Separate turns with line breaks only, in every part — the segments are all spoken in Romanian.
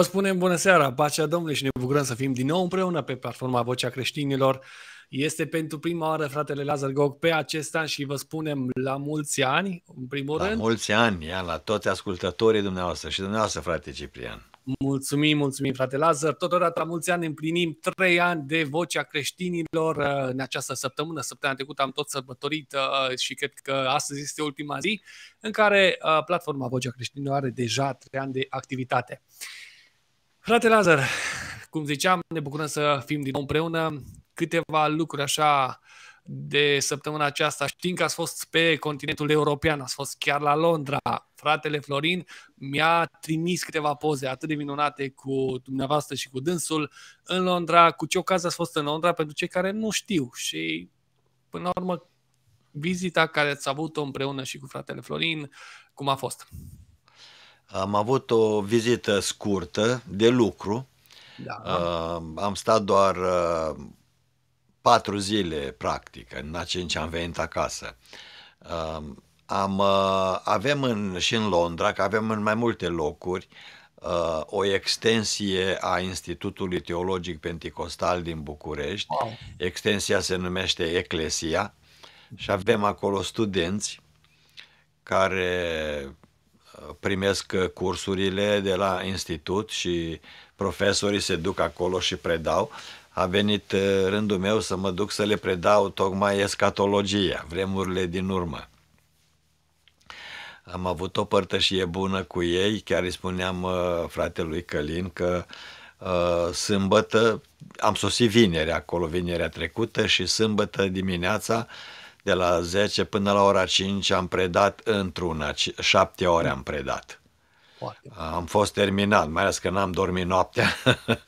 Vă spunem bună seara, pacea Domnului și ne bucurăm să fim din nou împreună pe platforma Vocea Creștinilor. Este pentru prima oară fratele Lazar Gog pe acest an și vă spunem la mulți ani, în primul la rând. La
mulți ani, ia, la toți ascultătorii dumneavoastră și dumneavoastră, frate Ciprian.
Mulțumim, mulțumim, frate Lazar. Totodată, la mulți ani împlinim trei ani de Vocea Creștinilor în această săptămână. Săptămâna trecută am tot sărbătorit uh, și cred că astăzi este ultima zi în care uh, platforma Vocea Creștinilor are deja trei ani de activitate. Frate Lazar, cum ziceam, ne bucurăm să fim din nou împreună. Câteva lucruri așa de săptămâna aceasta. Știm că ați fost pe continentul european, ați fost chiar la Londra. Fratele Florin mi-a trimis câteva poze atât de minunate cu dumneavoastră și cu dânsul în Londra. Cu ce ocazie ați fost în Londra pentru cei care nu știu și până la urmă vizita care ați avut-o împreună și cu fratele Florin, cum a fost?
Am avut o vizită scurtă de lucru. Da. Uh, am stat doar uh, patru zile, practic, în atunci am venit acasă. Uh, am, avem în, și în Londra, că avem în mai multe locuri, o extensie a Institutului Teologic Pentecostal din București. Wow. Extensia se numește Eclesia și avem acolo studenți care primesc uh, cursurile de la institut și profesorii se duc acolo și predau. A venit uh, rândul meu să mă duc să le predau tocmai escatologia, vremurile din urmă. Am avut o părtășie bună cu ei, chiar îi spuneam uh, fratelui Călin că sâmbătă, am sosit vineri acolo, vinerea trecută și sâmbătă dimineața uh, de la 10 până la ora 5 am predat într-una, 7 ore am predat. Foarte. Am fost terminat, mai ales că n-am dormit noaptea.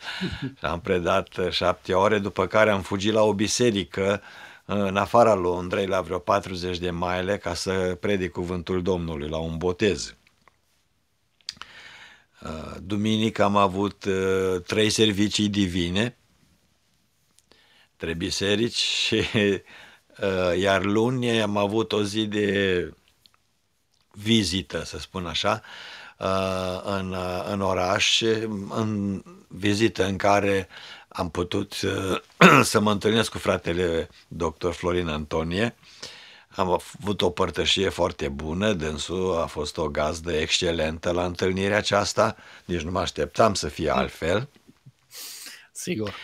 am predat 7 ore, după care am fugit la o biserică în afara Londrei, la vreo 40 de maile, ca să predic cuvântul Domnului, la un botez. Uh, duminică am avut uh, trei servicii divine, trei biserici și Eh, iar luni am avut o zi de vizită, să spun așa, eh, în, în oraș, în vizită în care am putut eh, să mă întâlnesc cu fratele doctor Florin Antonie. Am avut o părtășie foarte bună, dânsul a fost o gazdă excelentă la întâlnirea aceasta, deci nu mă așteptam să fie altfel. Sigur. Uh,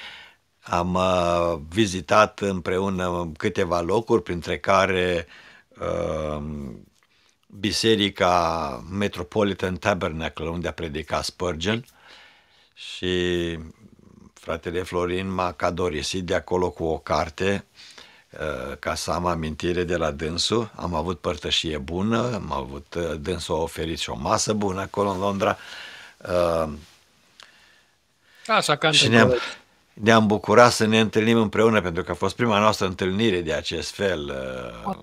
am uh, vizitat împreună câteva locuri, printre care uh, biserica Metropolitan Tabernacle, unde a predicat Spurgeon și fratele Florin m-a cadorisit de acolo cu o carte uh, ca să am amintire de la dânsul. Am avut părtășie bună, am avut dânsul a oferit și o masă bună acolo în Londra.
Așa, ca și ne-am,
ne-am bucurat să ne întâlnim împreună, pentru că a fost prima noastră întâlnire de acest fel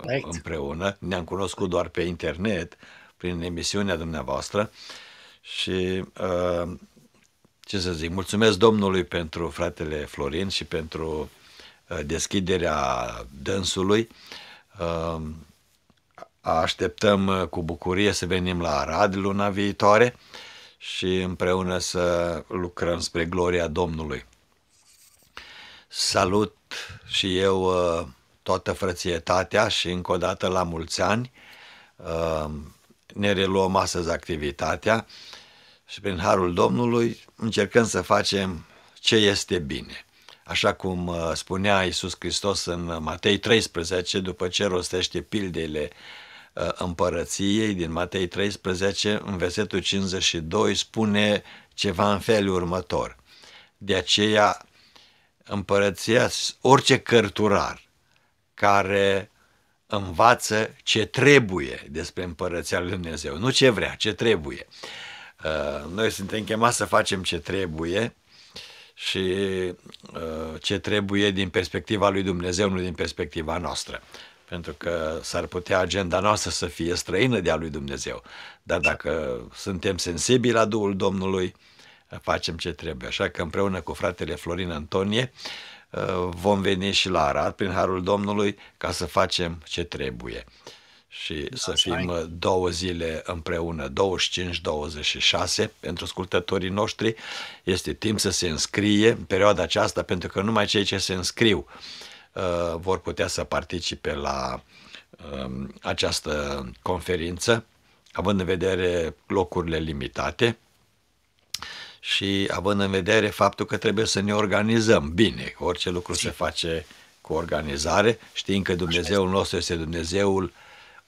Perfect. Uh, împreună. Ne-am cunoscut doar pe internet, prin emisiunea dumneavoastră și uh, ce să zic, mulțumesc Domnului pentru fratele Florin și pentru uh, deschiderea dânsului. Așteptăm cu bucurie să venim la Arad luna viitoare și împreună să lucrăm spre gloria Domnului. Salut și eu uh, toată frățietatea și încă o dată la mulți ani. Uh, ne reluăm astăzi activitatea și prin harul Domnului încercăm să facem ce este bine. Așa cum uh, spunea Iisus Hristos în Matei 13, după ce rostește pildele împărăției din Matei 13, în versetul 52 spune ceva în felul următor. De aceea împărăția orice cărturar care învață ce trebuie despre împărăția lui Dumnezeu, nu ce vrea, ce trebuie. Uh, noi suntem chemați să facem ce trebuie și uh, ce trebuie din perspectiva lui Dumnezeu, nu din perspectiva noastră. Pentru că s-ar putea agenda noastră să fie străină de a lui Dumnezeu. Dar dacă suntem sensibili la Duhul Domnului, facem ce trebuie. Așa că împreună cu fratele Florin Antonie uh, vom veni și la Arad prin Harul Domnului ca să facem ce trebuie și da, să Așa fim ai. Uh, două zile împreună, 25-26, pentru ascultătorii noștri. Este timp să se înscrie în perioada aceasta, pentru că numai cei ce se înscriu uh, vor putea să participe la uh, această conferință, având în vedere locurile limitate și având în vedere faptul că trebuie să ne organizăm bine, orice lucru se face cu organizare, știind că Dumnezeul nostru este Dumnezeul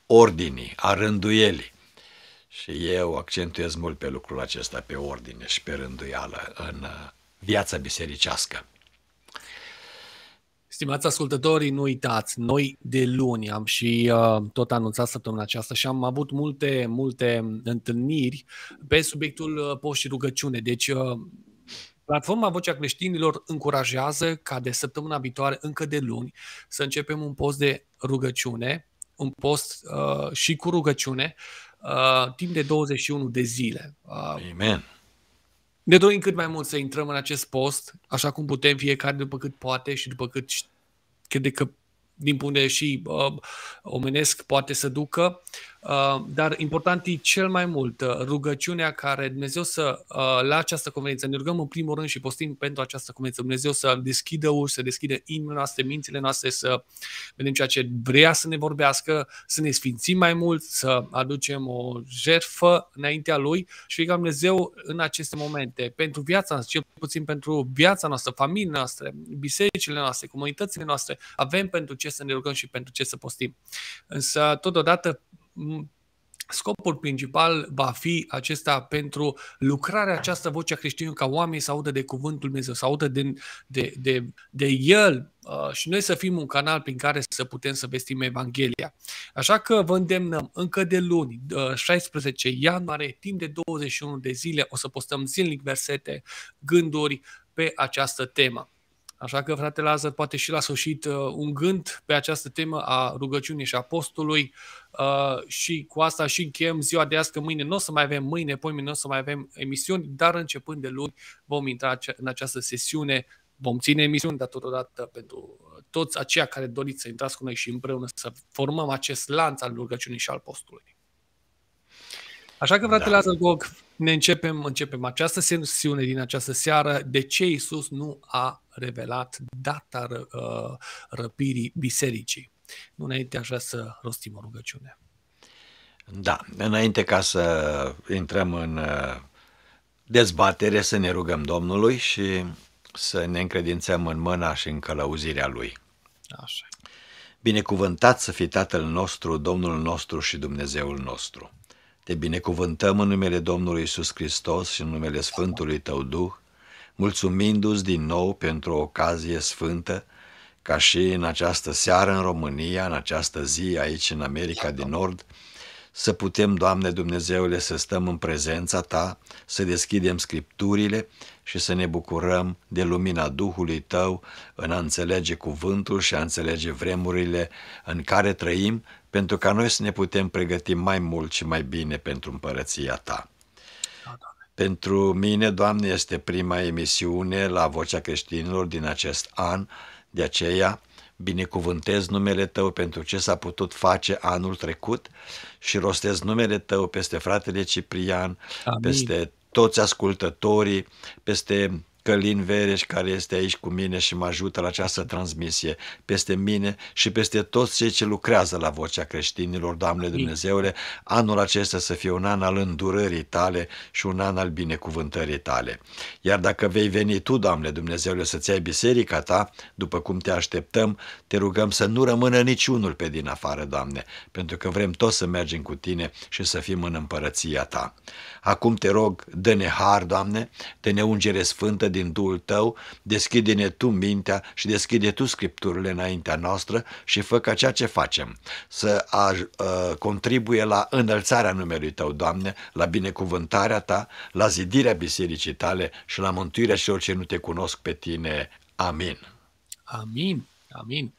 ordinii, a rânduielii. Și eu accentuez mult pe lucrul acesta, pe ordine și pe rânduială în uh, viața bisericească.
Stimați ascultătorii, nu uitați, noi de luni am și uh, tot anunțat săptămâna aceasta și am avut multe, multe întâlniri pe subiectul uh, post și rugăciune. Deci, uh, Platforma Vocea Creștinilor încurajează ca de săptămâna viitoare, încă de luni, să începem un post de rugăciune, un post uh, și cu rugăciune, uh, timp de 21 de zile. Uh, Amen ne dorim cât mai mult să intrăm în acest post, așa cum putem fiecare după cât poate și după cât crede că din punct de și uh, omenesc poate să ducă. Uh, dar important e cel mai mult uh, rugăciunea care Dumnezeu să, uh, la această conveniență, ne rugăm în primul rând și postim pentru această conveniență, Dumnezeu să deschidă uși, să deschidă inimile noastre, mințile noastre, să vedem ceea ce vrea să ne vorbească, să ne sfințim mai mult, să aducem o jertfă înaintea Lui și ca Dumnezeu în aceste momente, pentru viața noastră, cel puțin pentru viața noastră, familia noastră, bisericile noastre, comunitățile noastre, avem pentru ce să ne rugăm și pentru ce să postim. Însă, totodată, Scopul principal va fi acesta pentru lucrarea această voce a creștinului, ca oamenii să audă de Cuvântul Dumnezeu, să audă de, de, de, de El uh, și noi să fim un canal prin care să putem să vestim Evanghelia. Așa că vă îndemnăm încă de luni, uh, 16 ianuarie, timp de 21 de zile, o să postăm zilnic versete, gânduri pe această temă. Așa că, fratele Lazar, poate și la sfârșit uh, un gând pe această temă a rugăciunii și a postului uh, și cu asta și chem ziua de azi, că mâine nu o să mai avem, mâine, poi nu o să mai avem emisiuni, dar începând de luni vom intra în această sesiune, vom ține emisiuni, dar totodată pentru uh, toți aceia care doriți să intrați cu noi și împreună să formăm acest lanț al rugăciunii și al postului. Așa că, fratele da. Lazar ne începem, începem această sesiune din această seară, de ce Isus nu a revelat data ră, ă, răpirii bisericii. Nu înainte aș vrea să rostim o rugăciune.
Da, înainte ca să intrăm în ă, dezbatere, să ne rugăm Domnului și să ne încredințăm în mâna și în călăuzirea Lui. Așa. Binecuvântat să fii Tatăl nostru, Domnul nostru și Dumnezeul nostru. Te binecuvântăm în numele Domnului Isus Hristos și în numele Sfântului Tău Duh mulțumindu-ți din nou pentru o ocazie sfântă, ca și în această seară în România, în această zi aici în America de Nord, să putem, Doamne Dumnezeule, să stăm în prezența Ta, să deschidem scripturile și să ne bucurăm de lumina Duhului Tău în a înțelege cuvântul și a înțelege vremurile în care trăim, pentru ca noi să ne putem pregăti mai mult și mai bine pentru împărăția Ta. Pentru mine, Doamne, este prima emisiune la Vocea Creștinilor din acest an, de aceea binecuvântez numele Tău pentru ce s-a putut face anul trecut și rostez numele Tău peste fratele Ciprian, Amin. peste toți ascultătorii, peste Călin Vereș, care este aici cu mine și mă ajută la această transmisie, peste mine și peste toți cei ce lucrează la Vocea Creștinilor, Doamne Dumnezeule, anul acesta să fie un an al îndurării tale și un an al binecuvântării tale. Iar dacă vei veni tu, Doamne Dumnezeule, să-ți ai biserica ta, după cum te așteptăm, te rugăm să nu rămână niciunul pe din afară, Doamne, pentru că vrem toți să mergem cu tine și să fim în împărăția ta. Acum te rog, dă-ne har, Doamne, dă-ne ungere sfântă din Duhul tău, deschide-ne tu mintea și deschide tu scripturile înaintea noastră și fă ca ceea ce facem să a, a, ă, contribuie la înălțarea numelui tău, Doamne, la binecuvântarea ta, la zidirea bisericii tale și la mântuirea celor ce nu te cunosc pe tine. Amin.
Amin. Amin.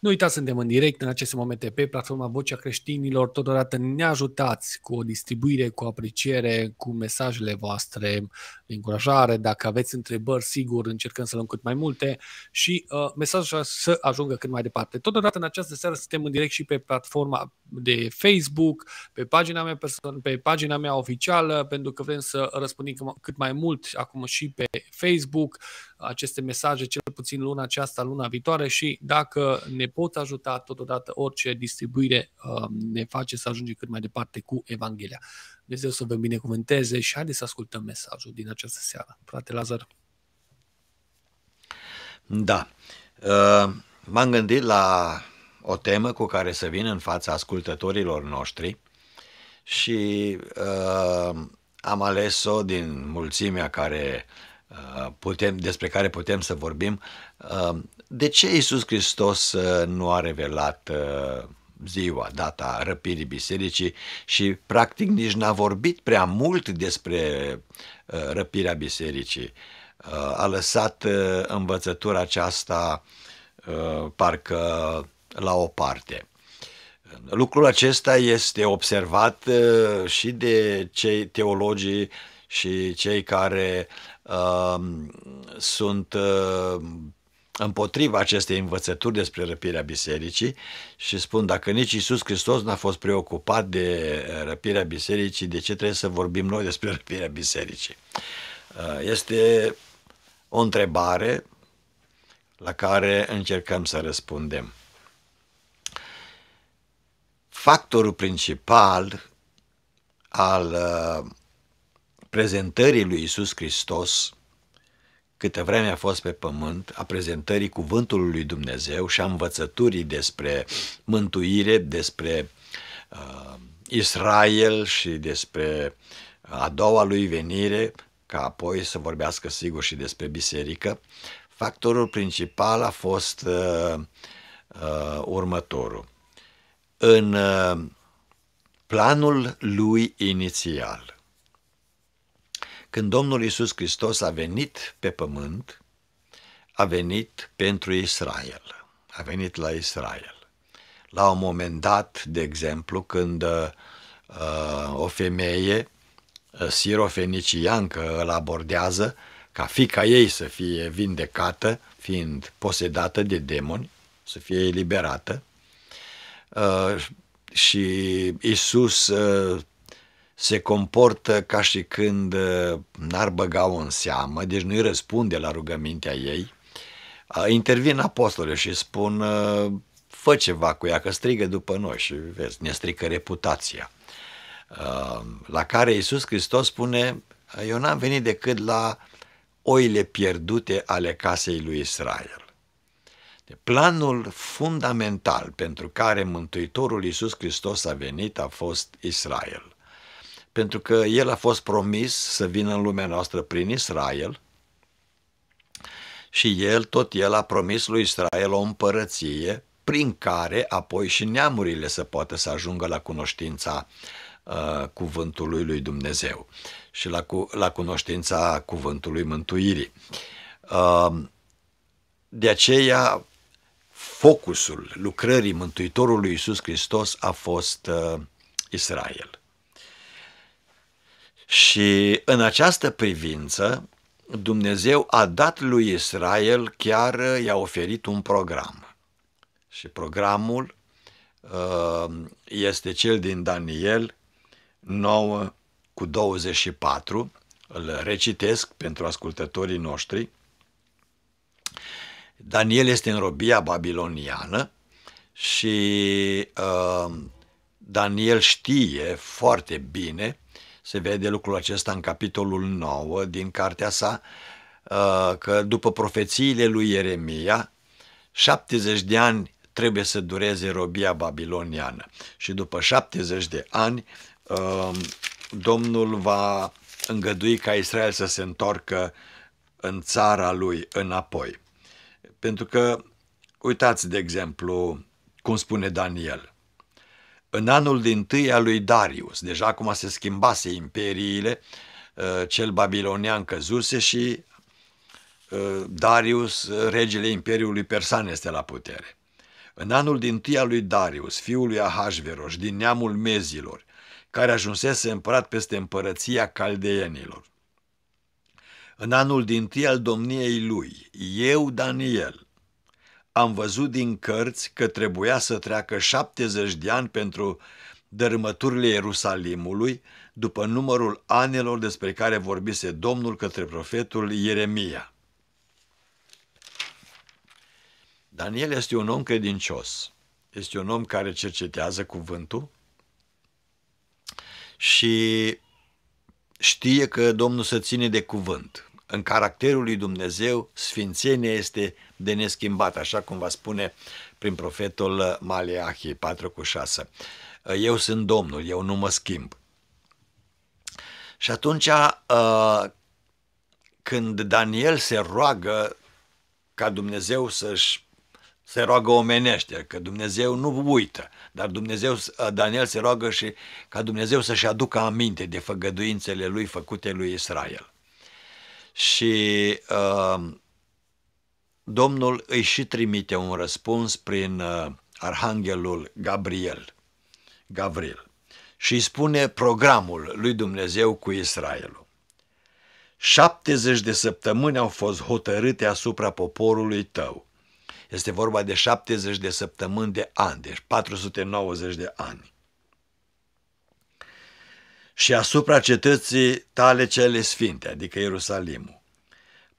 Nu uitați, suntem în direct în aceste momente pe platforma Vocea Creștinilor. Totodată ne ajutați cu o distribuire, cu apreciere, cu mesajele voastre de încurajare. Dacă aveți întrebări, sigur, încercăm să luăm cât mai multe și uh, mesajul să ajungă cât mai departe. Totodată în această seară suntem în direct și pe platforma de Facebook, pe pagina mea, pe pagina mea oficială, pentru că vrem să răspundem cât mai mult acum și pe Facebook aceste mesaje cel puțin luna aceasta, luna viitoare și dacă ne pot ajuta totodată orice distribuire um, ne face să ajungem cât mai departe cu Evanghelia. Dumnezeu să vă binecuvânteze și haideți să ascultăm mesajul din această seară. Frate Lazar.
Da. Uh, m-am gândit la o temă cu care să vin în fața ascultătorilor noștri și uh, am ales-o din mulțimea care Uh, putem, despre care putem să vorbim. Uh, de ce Isus Hristos uh, nu a revelat ziua, data răpirii bisericii și practic nici n-a vorbit prea mult despre răpirea bisericii. A lăsat învățătura aceasta parcă la o parte. Lucrul acesta este observat și de cei teologii și cei care sunt împotriva acestei învățături despre răpirea bisericii și spun dacă nici Isus Hristos n-a fost preocupat de răpirea bisericii, de ce trebuie să vorbim noi despre răpirea bisericii? Este o întrebare la care încercăm să răspundem. Factorul principal al prezentării lui Isus Hristos, câtă vreme a fost pe pământ, a prezentării cuvântului lui Dumnezeu și a învățăturii despre mântuire, despre uh, Israel și despre uh, a doua lui venire, ca apoi să vorbească sigur și despre biserică, factorul principal a fost uh, uh, următorul. În uh, planul lui inițial – când Domnul Isus Hristos a venit pe pământ, a venit pentru Israel, a venit la Israel. La un moment dat, de exemplu, când uh, o femeie uh, sirofeniciancă îl abordează ca fica ei să fie vindecată, fiind posedată de demoni, să fie eliberată. Uh, și Isus uh, se comportă ca și când uh, n-ar băga-o în seamă, deci nu-i răspunde la rugămintea ei, intervin apostole și spun uh, fă ceva cu ea, că strigă după noi și vezi, ne strică reputația. Uh, la care Iisus Hristos spune, eu n-am venit decât la oile pierdute ale casei lui Israel. Planul fundamental pentru care Mântuitorul Iisus Hristos a venit a fost Israel pentru că el a fost promis să vină în lumea noastră prin Israel și el, tot el, a promis lui Israel o împărăție prin care apoi și neamurile să poată să ajungă la cunoștința uh, cuvântului lui Dumnezeu și la, cu, la cunoștința cuvântului mântuirii. Uh, de aceea, focusul lucrării Mântuitorului Iisus Hristos a fost uh, Israel. Și în această privință, Dumnezeu a dat lui Israel, chiar uh, i-a oferit un program. Și programul uh, este cel din Daniel 9 cu 24, îl recitesc pentru ascultătorii noștri. Daniel este în robia babiloniană și uh, Daniel știe foarte bine se vede lucrul acesta în capitolul 9 din cartea sa, uh, că după profețiile lui Ieremia, 70 de ani trebuie să dureze robia babiloniană și după 70 de ani uh, Domnul va îngădui ca Israel să se întoarcă în țara lui înapoi. Pentru că, uitați de exemplu, cum spune Daniel – în anul din tâi al lui Darius. Deja acum se schimbase imperiile, uh, cel babilonian căzuse și uh, Darius, regele Imperiului Persan, este la putere. În anul din tâi al lui Darius, fiul lui Ahasveros, din neamul Mezilor, care ajunsese împărat peste împărăția caldeienilor. În anul din al domniei lui, eu, Daniel, am văzut din cărți că trebuia să treacă 70 de ani pentru dărâmăturile Ierusalimului, după numărul anelor despre care vorbise Domnul către profetul Ieremia. Daniel este un om credincios, este un om care cercetează cuvântul și știe că Domnul se ține de cuvânt. În caracterul lui Dumnezeu, sfințenia este de neschimbat, așa cum va spune prin profetul Maleahii 4 cu 6. Eu sunt Domnul, eu nu mă schimb. Și atunci uh, când Daniel se roagă ca Dumnezeu să-și se roagă omenește, că Dumnezeu nu uită, dar Dumnezeu, uh, Daniel se roagă și ca Dumnezeu să-și aducă aminte de făgăduințele lui făcute lui Israel. Și uh, Domnul îi și trimite un răspuns prin uh, arhanghelul Gabriel, Gavril, și îi spune programul lui Dumnezeu cu Israelul. 70 de săptămâni au fost hotărâte asupra poporului tău. Este vorba de 70 de săptămâni de ani, deci 490 de ani. Și asupra cetății tale cele sfinte, adică Ierusalimul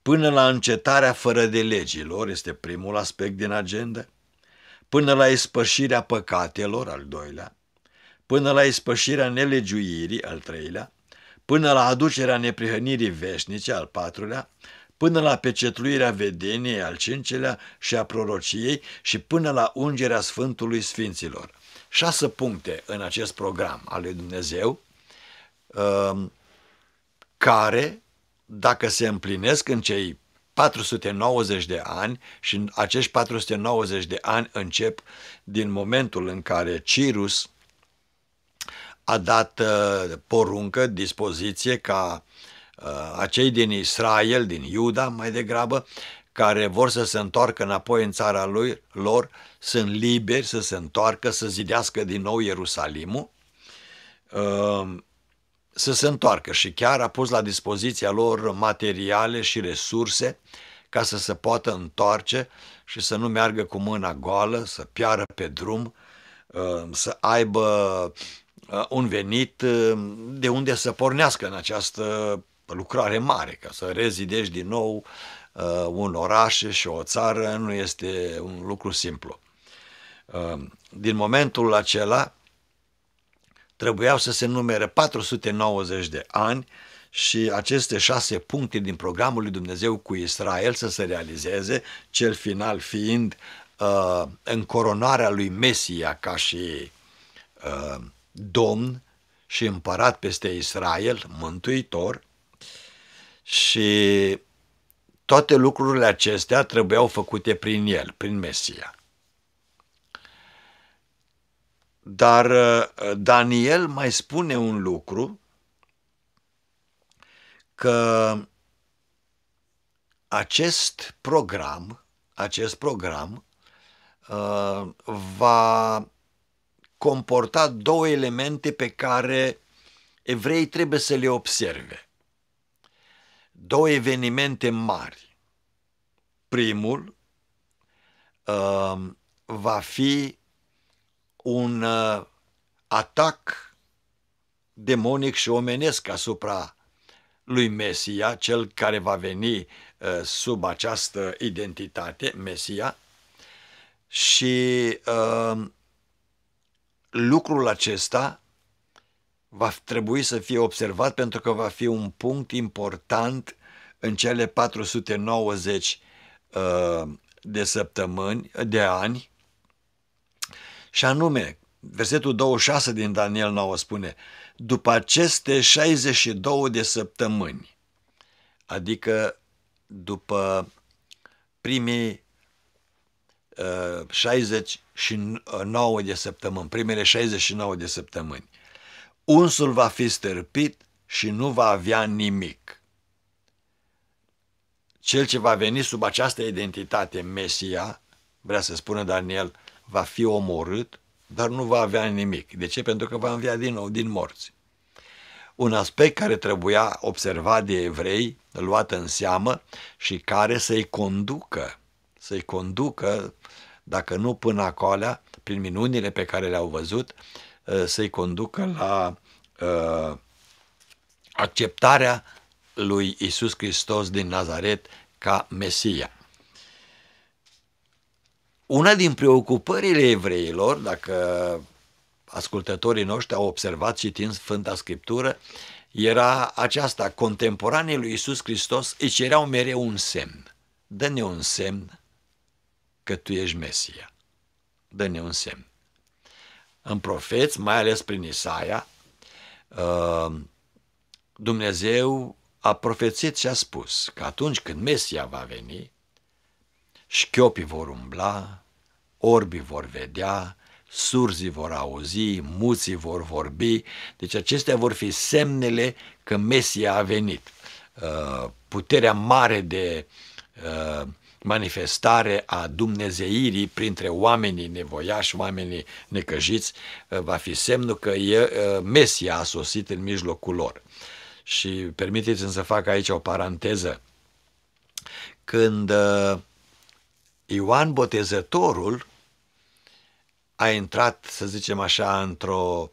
până la încetarea fără de legilor, este primul aspect din agenda, până la ispășirea păcatelor, al doilea, până la ispășirea nelegiuirii, al treilea, până la aducerea neprihănirii veșnice, al patrulea, până la pecetluirea vedeniei, al cincelea, și a prorociei și până la ungerea Sfântului Sfinților. Șase puncte în acest program al lui Dumnezeu, um, care dacă se împlinesc în cei 490 de ani și acești 490 de ani încep din momentul în care Cirus a dat uh, poruncă, dispoziție ca uh, acei din Israel, din Iuda mai degrabă, care vor să se întoarcă înapoi în țara lui, lor, sunt liberi să se întoarcă, să zidească din nou Ierusalimul. Uh, să se întoarcă și chiar a pus la dispoziția lor materiale și resurse ca să se poată întoarce și să nu meargă cu mâna goală, să piară pe drum, uh, să aibă uh, un venit uh, de unde să pornească în această lucrare mare, ca să rezidești din nou un oraș și o țară nu este un lucru simplu. Din momentul acela, trebuiau să se numere 490 de ani și aceste șase puncte din programul lui Dumnezeu cu Israel să se realizeze, cel final fiind uh, încoronarea lui Mesia ca și uh, domn și împărat peste Israel, mântuitor, și toate lucrurile acestea trebuiau făcute prin el, prin Mesia. Dar uh, Daniel mai spune un lucru, că acest program, acest program uh, va comporta două elemente pe care evrei trebuie să le observe. Două evenimente mari. Primul uh, va fi un uh, atac demonic și omenesc asupra lui Mesia, cel care va veni uh, sub această identitate, Mesia, și uh, lucrul acesta va trebui să fie observat pentru că va fi un punct important în cele 490 uh, de săptămâni, de ani, și anume, versetul 26 din Daniel 9 spune, după aceste 62 de săptămâni, adică după primii uh, 69 de săptămâni, primele 69 de săptămâni, unsul va fi stârpit și nu va avea nimic. Cel ce va veni sub această identitate, Mesia, vrea să spună Daniel, va fi omorât, dar nu va avea nimic. De ce? Pentru că va învia din nou din morți. Un aspect care trebuia observat de evrei, luat în seamă și care să-i conducă, să-i conducă, dacă nu până acolo, prin minunile pe care le-au văzut, ă, să-i conducă la uh, acceptarea lui Isus Hristos din Nazaret ca Mesia una din preocupările evreilor, dacă ascultătorii noștri au observat citind Sfânta Scriptură, era aceasta, contemporanii lui Isus Hristos îi cereau mereu un semn. Dă-ne un semn că tu ești Mesia. Dă-ne un semn. În profeți, mai ales prin Isaia, uh, Dumnezeu a profețit și a spus că atunci când Mesia va veni, șchiopii vor umbla, orbii vor vedea, surzii vor auzi, muții vor vorbi, deci acestea vor fi semnele că Mesia a venit. Uh, puterea mare de uh, manifestare a dumnezeirii printre oamenii nevoiași, oamenii necăjiți, uh, va fi semnul că e, Mesia a sosit în mijlocul lor. Și permiteți-mi să fac aici o paranteză. Când uh, Ioan Botezătorul a intrat, să zicem așa, într-o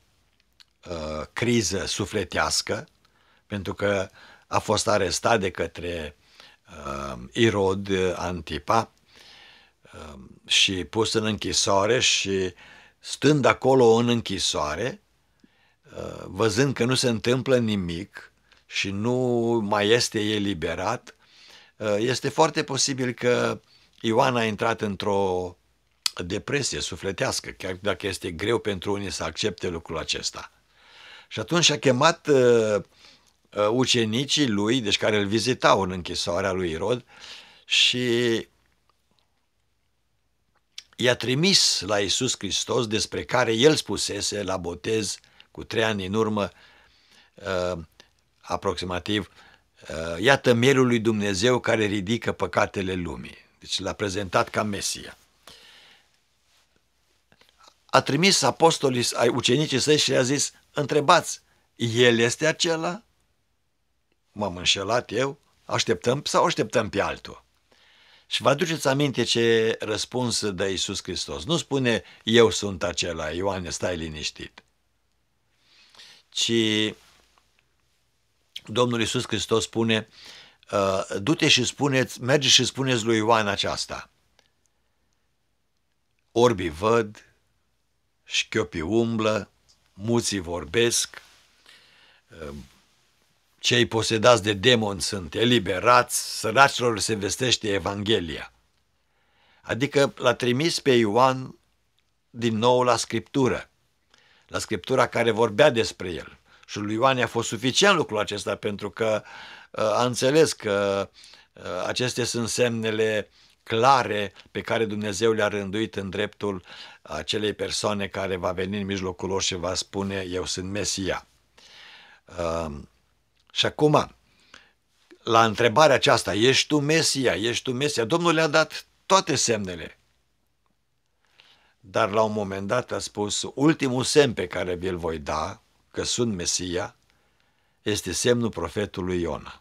uh, criză sufletească, pentru că a fost arestat de către uh, Irod Antipa uh, și pus în închisoare și stând acolo în închisoare, uh, văzând că nu se întâmplă nimic și nu mai este eliberat, uh, este foarte posibil că uh, Ioan a intrat într-o depresie sufletească, chiar dacă este greu pentru unii să accepte lucrul acesta. Și atunci a chemat uh, uh ucenicii lui, deci care îl vizitau în închisoarea lui Irod, și i-a trimis la Isus Hristos, despre care el spusese la botez cu trei ani în urmă, uh, aproximativ, uh, iată mielul lui Dumnezeu care ridică păcatele lumii. Deci l-a prezentat ca Mesia. A trimis apostolii, ai ucenicii săi și le a zis, întrebați, el este acela? M-am înșelat eu? Așteptăm sau așteptăm pe altul? Și vă aduceți aminte ce răspuns de Iisus Hristos. Nu spune, eu sunt acela, Ioane, stai liniștit. Ci Domnul Iisus Hristos spune, Uh, du-te și spuneți, merge și spuneți lui Ioan aceasta. Orbii văd, șchiopii umblă, muții vorbesc, uh, cei posedați de demon sunt eliberați, săracilor se vestește Evanghelia. Adică l-a trimis pe Ioan din nou la Scriptură, la Scriptura care vorbea despre el. Și lui Ioan a fost suficient lucrul acesta pentru că uh, a înțeles că acestea sunt semnele clare pe care Dumnezeu le-a rânduit în dreptul acelei persoane care va veni în mijlocul lor și va spune eu sunt Mesia. Și acum, la întrebarea aceasta, ești tu Mesia, ești tu Mesia, Domnul le-a dat toate semnele. Dar la un moment dat a spus, ultimul semn pe care vi-l voi da, că sunt Mesia, este semnul profetului Iona.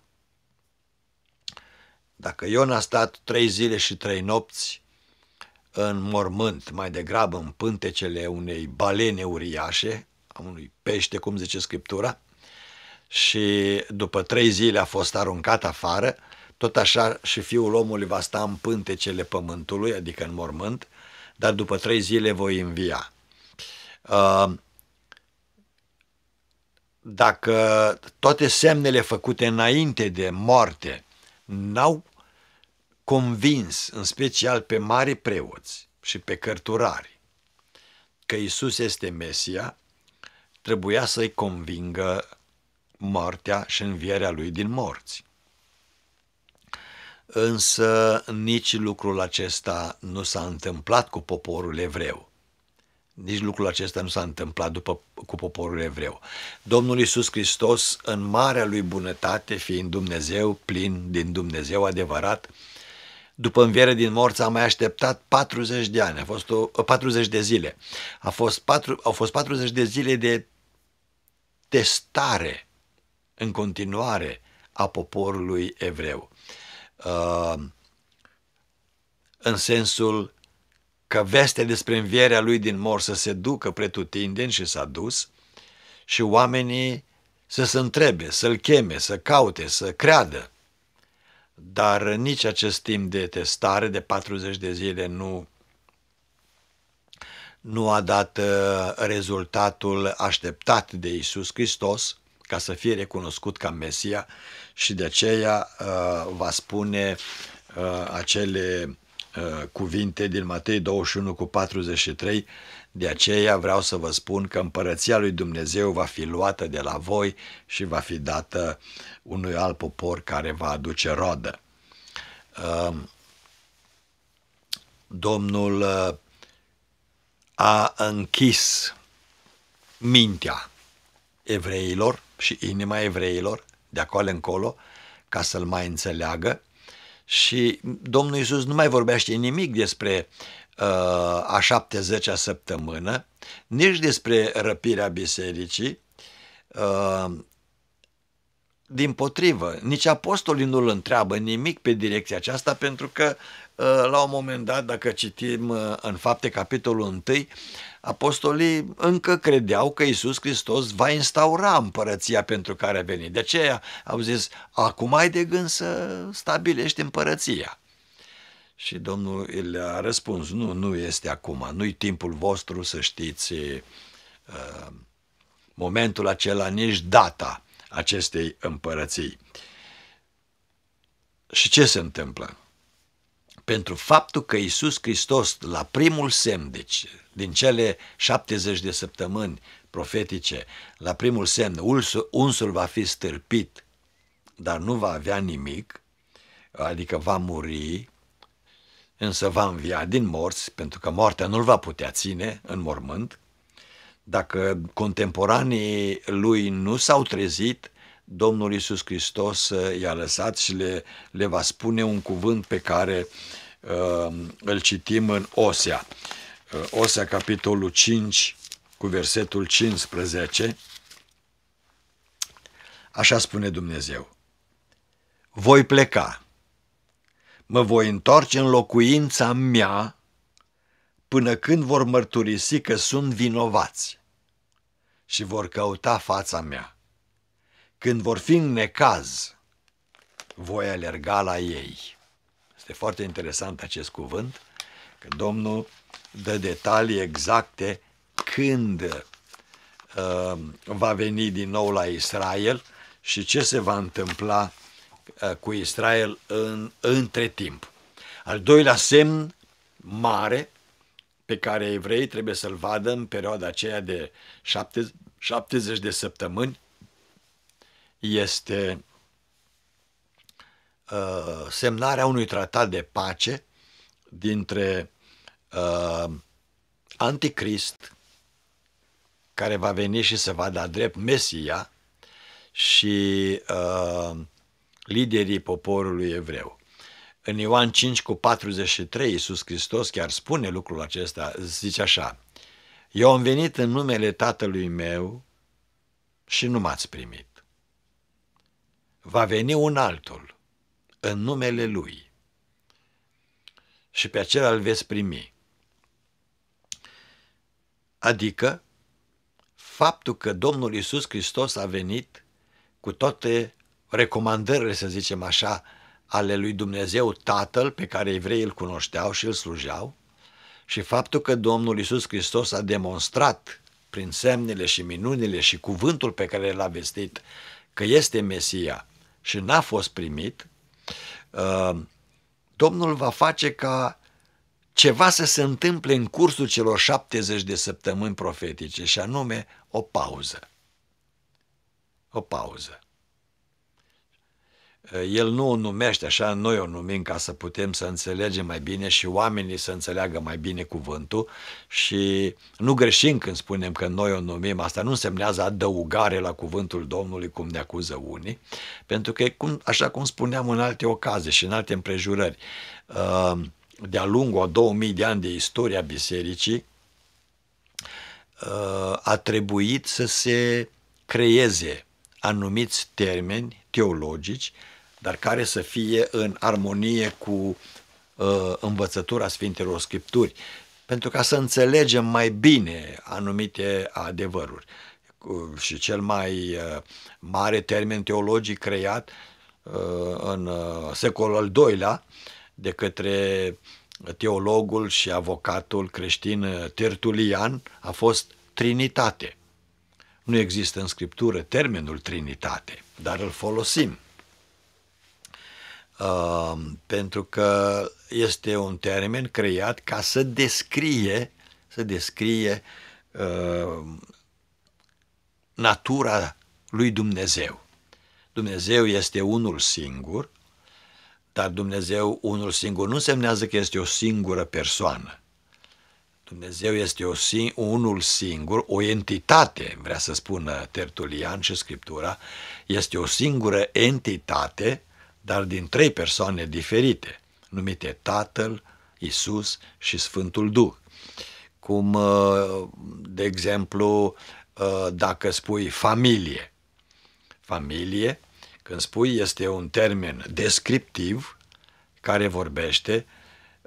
Dacă Ion a stat trei zile și trei nopți în mormânt, mai degrabă în pântecele unei balene uriașe, a unui pește, cum zice Scriptura, și după trei zile a fost aruncat afară, tot așa și fiul omului va sta în pântecele pământului, adică în mormânt, dar după trei zile voi învia. Ă, dacă toate semnele făcute înainte de moarte n-au convins, în special pe mari preoți și pe cărturari, că Isus este Mesia, trebuia să-i convingă moartea și învierea lui din morți. Însă nici lucrul acesta nu s-a întâmplat cu poporul evreu. Nici lucrul acesta nu s-a întâmplat după, cu poporul evreu. Domnul Iisus Hristos, în marea lui bunătate, fiind Dumnezeu, plin din Dumnezeu adevărat, după înviere din morți a mai așteptat 40 de ani, a fost o, 40 de zile. A fost 4, au fost 40 de zile de testare în continuare a poporului evreu. Uh, în sensul că vestea despre învierea lui din mor să se ducă pretutindeni și s-a dus și oamenii să se întrebe, să-l cheme, să caute, să creadă. Dar nici acest timp de testare de 40 de zile nu, nu a dat uh, rezultatul așteptat de Isus Hristos ca să fie recunoscut ca Mesia și de aceea uh, va spune uh, acele Uh, cuvinte din Matei 21 cu 43, de aceea vreau să vă spun că împărăția lui Dumnezeu va fi luată de la voi și va fi dată unui alt popor care va aduce rodă. Uh, Domnul uh, a închis mintea evreilor și inima evreilor de acolo încolo ca să-l mai înțeleagă și Domnul Iisus nu mai vorbește nimic despre uh, a 70-a săptămână, nici despre răpirea bisericii, uh, din potrivă, nici apostolii nu îl întreabă nimic pe direcția aceasta, pentru că uh, la un moment dat, dacă citim uh, în fapte capitolul 1, apostolii încă credeau că Isus Hristos va instaura împărăția pentru care a venit. De aceea au zis, acum ai de gând să stabilești împărăția. Și Domnul îl a răspuns, nu, nu este acum, nu-i timpul vostru să știți uh, momentul acela, nici data acestei împărății. Și ce se întâmplă? pentru faptul că Isus Hristos, la primul semn, deci din cele 70 de săptămâni profetice, la primul semn, unsul, unsul va fi stârpit, dar nu va avea nimic, adică va muri, însă va învia din morți, pentru că moartea nu-l va putea ține în mormânt. Dacă contemporanii lui nu s-au trezit, Domnul Iisus Hristos uh, i-a lăsat și le, le va spune un cuvânt pe care uh, îl citim în Osea. Uh, Osea, capitolul 5, cu versetul 15. Așa spune Dumnezeu. Voi pleca, mă voi întoarce în locuința mea până când vor mărturisi că sunt vinovați și vor căuta fața mea când vor fi în necaz, voi alerga la ei. Este foarte interesant acest cuvânt, că Domnul dă detalii exacte când uh, va veni din nou la Israel și ce se va întâmpla uh, cu Israel în, între timp. Al doilea semn mare pe care evrei trebuie să-l vadă în perioada aceea de 70, 70 de săptămâni este uh, semnarea unui tratat de pace dintre uh, anticrist, care va veni și se va da drept Mesia, și uh, liderii poporului evreu. În Ioan 5 cu 43, Iisus Hristos chiar spune lucrul acesta, zice așa, Eu am venit în numele Tatălui meu și nu m-ați primit va veni un altul în numele Lui și pe acela îl veți primi. Adică, faptul că Domnul Isus Hristos a venit cu toate recomandările, să zicem așa, ale lui Dumnezeu Tatăl pe care evreii îl cunoșteau și îl slujeau și faptul că Domnul Isus Hristos a demonstrat prin semnele și minunile și cuvântul pe care l-a vestit că este Mesia și n-a fost primit, uh, Domnul va face ca ceva să se întâmple în cursul celor 70 de săptămâni profetice și anume o pauză. O pauză. Eh, el nu o numește așa, noi o numim ca să putem să înțelegem mai bine și oamenii să înțeleagă mai bine cuvântul și nu greșim când spunem că noi o numim, asta nu însemnează adăugare la cuvântul Domnului cum ne acuză unii, pentru că așa cum spuneam în alte ocazii și în alte împrejurări, eh, de-a lungul a 2000 de ani de istoria bisericii, eh, a trebuit să se creeze anumiți termeni teologici dar care să fie în armonie cu uh, învățătura Sfintelor Scripturi, pentru ca să înțelegem mai bine anumite adevăruri. Uh, și cel mai uh, mare termen teologic creat uh, în uh, secolul al doilea de către teologul și avocatul creștin uh, Tertulian a fost Trinitate. Nu există în Scriptură termenul Trinitate, dar îl folosim. Ehm, pentru că este un termen creat ca să descrie, să descrie uh, natura lui Dumnezeu. Dumnezeu este unul singur, dar Dumnezeu unul singur nu semnează că este o singură persoană. Dumnezeu este o, unul singur, o entitate, vrea să spună Tertulian și Scriptura, este o singură entitate uh, dar din trei persoane diferite, numite Tatăl, Isus și Sfântul Duh. Cum, uh, de exemplu, uh, dacă spui familie, familie, când spui, este un termen descriptiv care vorbește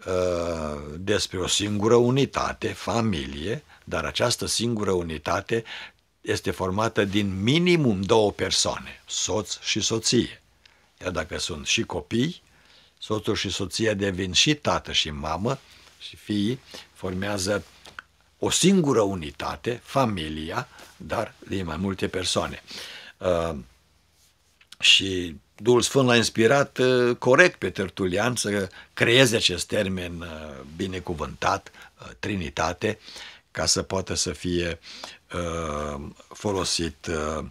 uh, despre o singură unitate, familie, dar această singură unitate este formată din minimum două persoane, soț și soție. Iar dacă sunt și copii, soțul și soția devin și tată și mamă și fiii formează o singură unitate, familia, dar din mai multe persoane. Uh, și Duhul Sfânt l-a inspirat uh, corect pe Tertulian să creeze acest termen uh, binecuvântat, uh, Trinitate, ca să poată să fie uh, folosit uh,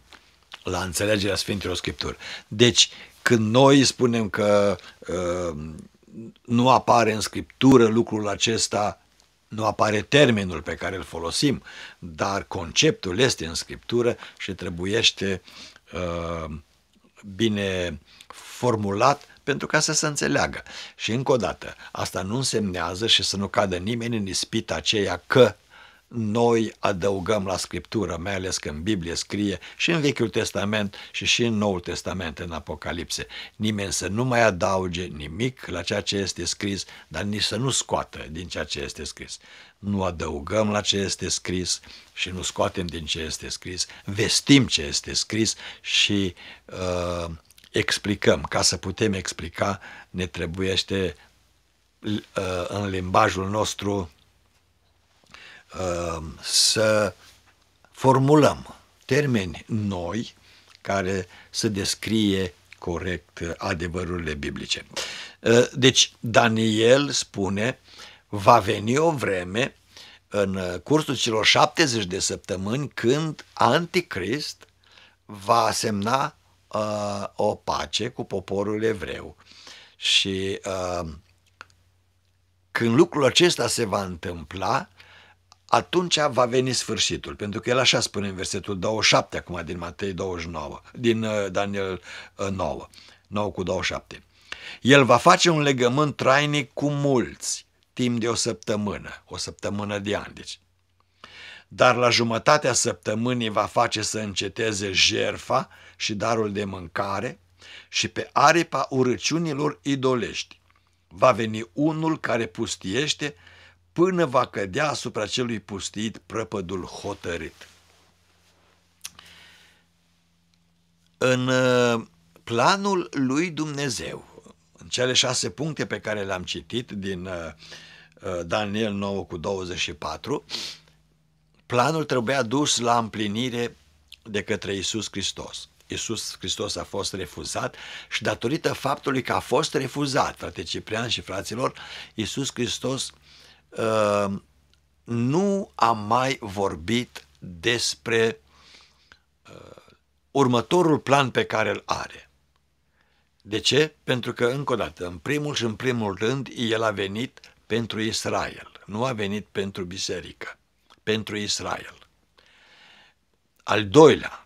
la înțelegerea Sfintelor Scripturi. Deci, când noi spunem că uh, nu apare în scriptură lucrul acesta, nu apare termenul pe care îl folosim, dar conceptul este în scriptură și trebuiește uh, bine formulat pentru ca să se înțeleagă. Și încă o dată, asta nu însemnează și să nu cadă nimeni în ispita aceea că noi adăugăm la Scriptură, mai ales că în Biblie scrie și în Vechiul Testament și și în Noul Testament, în Apocalipse. Nimeni să nu mai adauge nimic la ceea ce este scris, dar nici să nu scoată din ceea ce este scris. Nu adăugăm la ce este scris și nu scoatem din ce este scris, vestim ce este scris și uh, explicăm. Ca să putem explica, ne trebuiește uh, în limbajul nostru Um, să formulăm termeni noi care să descrie corect adevărurile biblice. Uh, deci, Daniel spune, va veni o vreme în cursul celor 70 de săptămâni când Anticrist va semna uh, o pace cu poporul evreu. Și uh, când lucrul acesta se va întâmpla, atunci va veni sfârșitul, pentru că el așa spune în versetul 27 acum din Matei 29, din uh, Daniel 9, uh, 9 cu 27. El va face un legământ trainic cu mulți, timp de o săptămână, o săptămână de ani, deci. Dar la jumătatea săptămânii va face să înceteze jerfa și darul de mâncare și pe aripa urăciunilor idolești. Va veni unul care pustiește până va cădea asupra celui pustit prăpădul hotărât. În uh, planul lui Dumnezeu, în cele șase puncte pe care le-am citit din uh, uh, Daniel 9 cu 24, planul trebuia dus la împlinire de către Isus Hristos. Iisus Hristos a fost refuzat și datorită faptului că a fost refuzat, frate Ciprian și fraților, Iisus Hristos Ehm, nu a mai vorbit despre uh, următorul plan pe care îl are. De ce? Pentru că, încă o dată, în primul și în primul rând, el a venit pentru Israel, nu a venit pentru biserică, pentru Israel. Al doilea,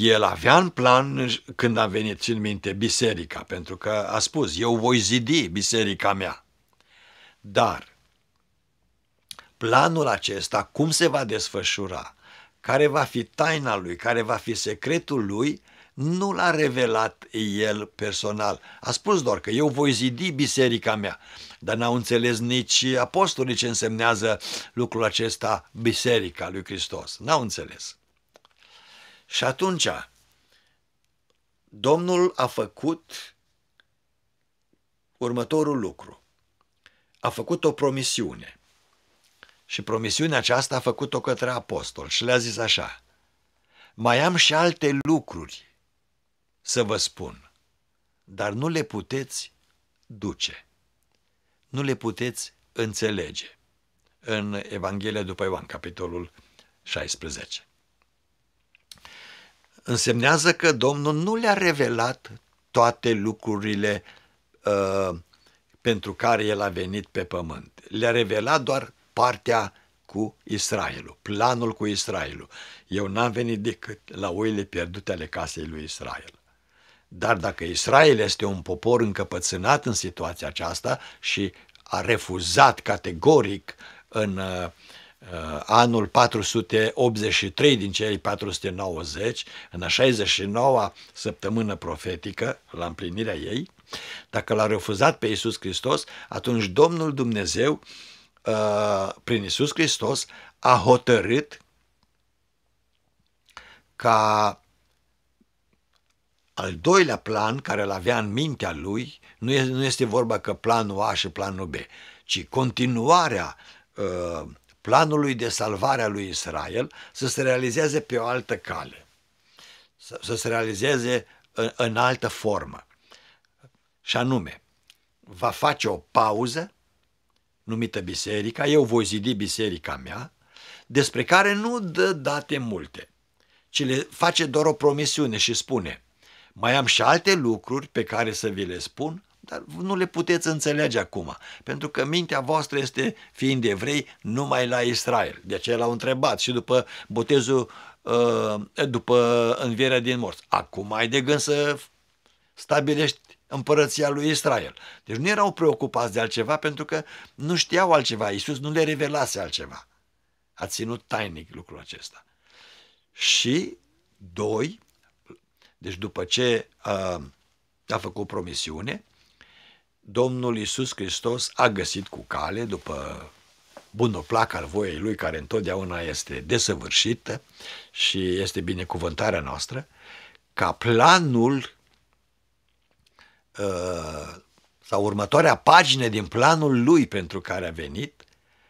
el avea în plan, când a venit, țin minte, biserica, pentru că a spus, eu voi zidi biserica mea. Dar planul acesta, cum se va desfășura, care va fi taina lui, care va fi secretul lui, nu l-a revelat el personal. A spus doar că eu voi zidi biserica mea, dar n-au înțeles nici apostolii ce însemnează lucrul acesta, biserica lui Hristos. N-au înțeles. Și atunci, Domnul a făcut următorul lucru a făcut o promisiune. Și promisiunea aceasta a făcut-o către apostol și le-a zis așa, mai am și alte lucruri să vă spun, dar nu le puteți duce, nu le puteți înțelege. În Evanghelia după Ioan, capitolul 16. Însemnează că Domnul nu le-a revelat toate lucrurile uh, pentru care el a venit pe pământ. Le-a revelat doar partea cu Israelul, planul cu Israelul. Eu n-am venit decât la oile pierdute ale casei lui Israel. Dar dacă Israel este un popor încăpățânat în situația aceasta și a refuzat categoric în uh, uh anul 483 din cei 490, în a 69-a săptămână profetică, la împlinirea ei, dacă l-a refuzat pe Iisus Hristos, atunci Domnul Dumnezeu, uh, prin Iisus Hristos, a hotărât ca al doilea plan care îl avea în mintea lui, nu este, vorba că planul A și planul B, ci continuarea uh, planului de salvare a lui Israel să se realizeze pe o altă cale, să, se realizeze în, în altă formă. Și anume, va face o pauză numită biserica, eu voi zidi biserica mea, despre care nu dă date multe, ci le face doar o promisiune și spune, mai am și alte lucruri pe care să vi le spun, dar nu le puteți înțelege acum, pentru că mintea voastră este, fiind evrei, numai la Israel. De aceea l-au întrebat și după botezul, uh, după învierea din morți. Acum ai de gând să stabilești împărăția lui Israel. Deci nu erau preocupați de altceva pentru că nu știau altceva. Iisus nu le revelase altceva. A ținut tainic lucrul acesta. Și, doi, deci după ce a, uh, a făcut promisiune, Domnul Iisus Hristos a găsit cu cale, după bunoplac al voiei Lui, care întotdeauna este desăvârșită și este binecuvântarea noastră, ca planul Uh, sau următoarea pagină din planul lui pentru care a venit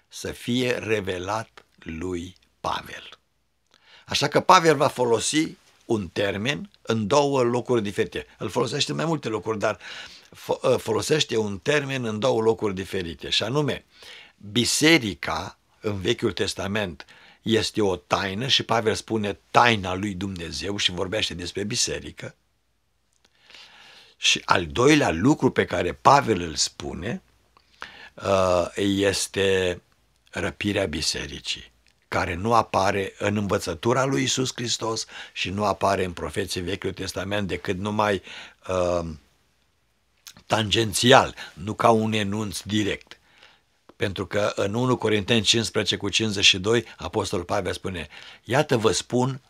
să fie revelat lui Pavel. Așa că Pavel va folosi un termen în două locuri diferite. Îl folosește în mai multe locuri, dar uh, folosește un termen în două locuri diferite, și anume, biserica în Vechiul Testament este o taină și Pavel spune taina lui Dumnezeu și vorbește despre biserică, și al doilea lucru pe care Pavel îl spune uh, este răpirea bisericii care nu apare în învățătura lui Isus Hristos și nu apare în profeții Vechiului Testament decât numai uh, tangențial, nu ca un enunț direct. Pentru că în 1 Corinteni 15 cu 52, Apostolul Pavel spune, iată vă spun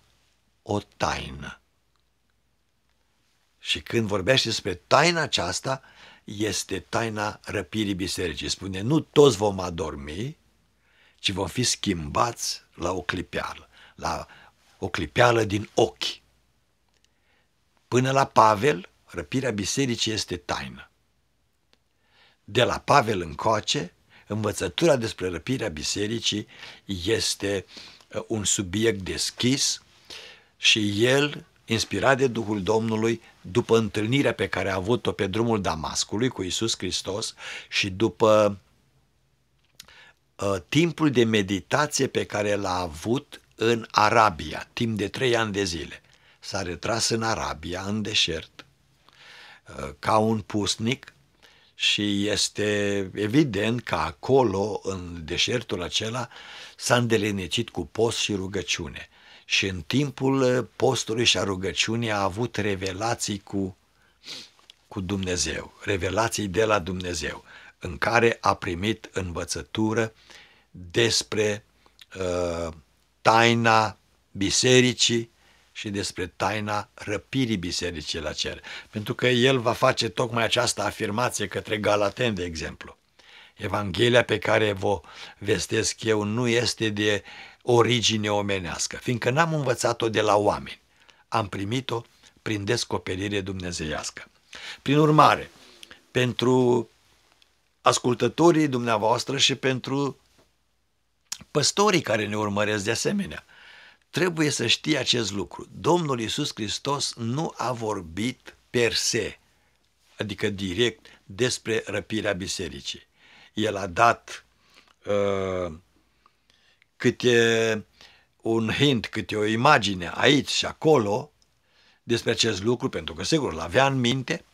o taină. Și când vorbește despre taina aceasta, este taina răpirii bisericii. Spune, nu toți vom adormi, ci vom fi schimbați la o clipeală, la o clipeală din ochi. Până la Pavel, răpirea bisericii este taină. De la Pavel încoace, învățătura despre răpirea bisericii este uh, un subiect deschis și el inspirat de Duhul Domnului, după întâlnirea pe care a avut-o pe drumul Damascului cu Isus Hristos și după uh, timpul de meditație pe care l-a avut în Arabia, timp de trei ani de zile. S-a retras în Arabia, în deșert, uh, ca un pusnic și este evident că acolo, în deșertul acela, s-a îndelenecit cu post și rugăciune și în timpul uh, postului și a rugăciunii a avut revelații cu, cu Dumnezeu, revelații de la Dumnezeu, în care a primit învățătură despre uh, taina bisericii și despre taina răpirii bisericii la cer. Pentru că el va face tocmai această afirmație către Galaten, de exemplu. Evanghelia pe care vă vestesc eu nu este de uh, origine omenească, fiindcă n-am învățat-o de la oameni. Am primit-o prin descoperire dumnezeiască. Prin urmare, pentru ascultătorii dumneavoastră și pentru păstorii care ne urmăresc de asemenea, trebuie să știe acest lucru. Domnul Iisus Hristos nu a vorbit per se, adică direct, despre răpirea bisericii. El a dat uh, câte un hint, câte o imagine aici și acolo despre acest lucru, pentru că sigur l-avea în minte,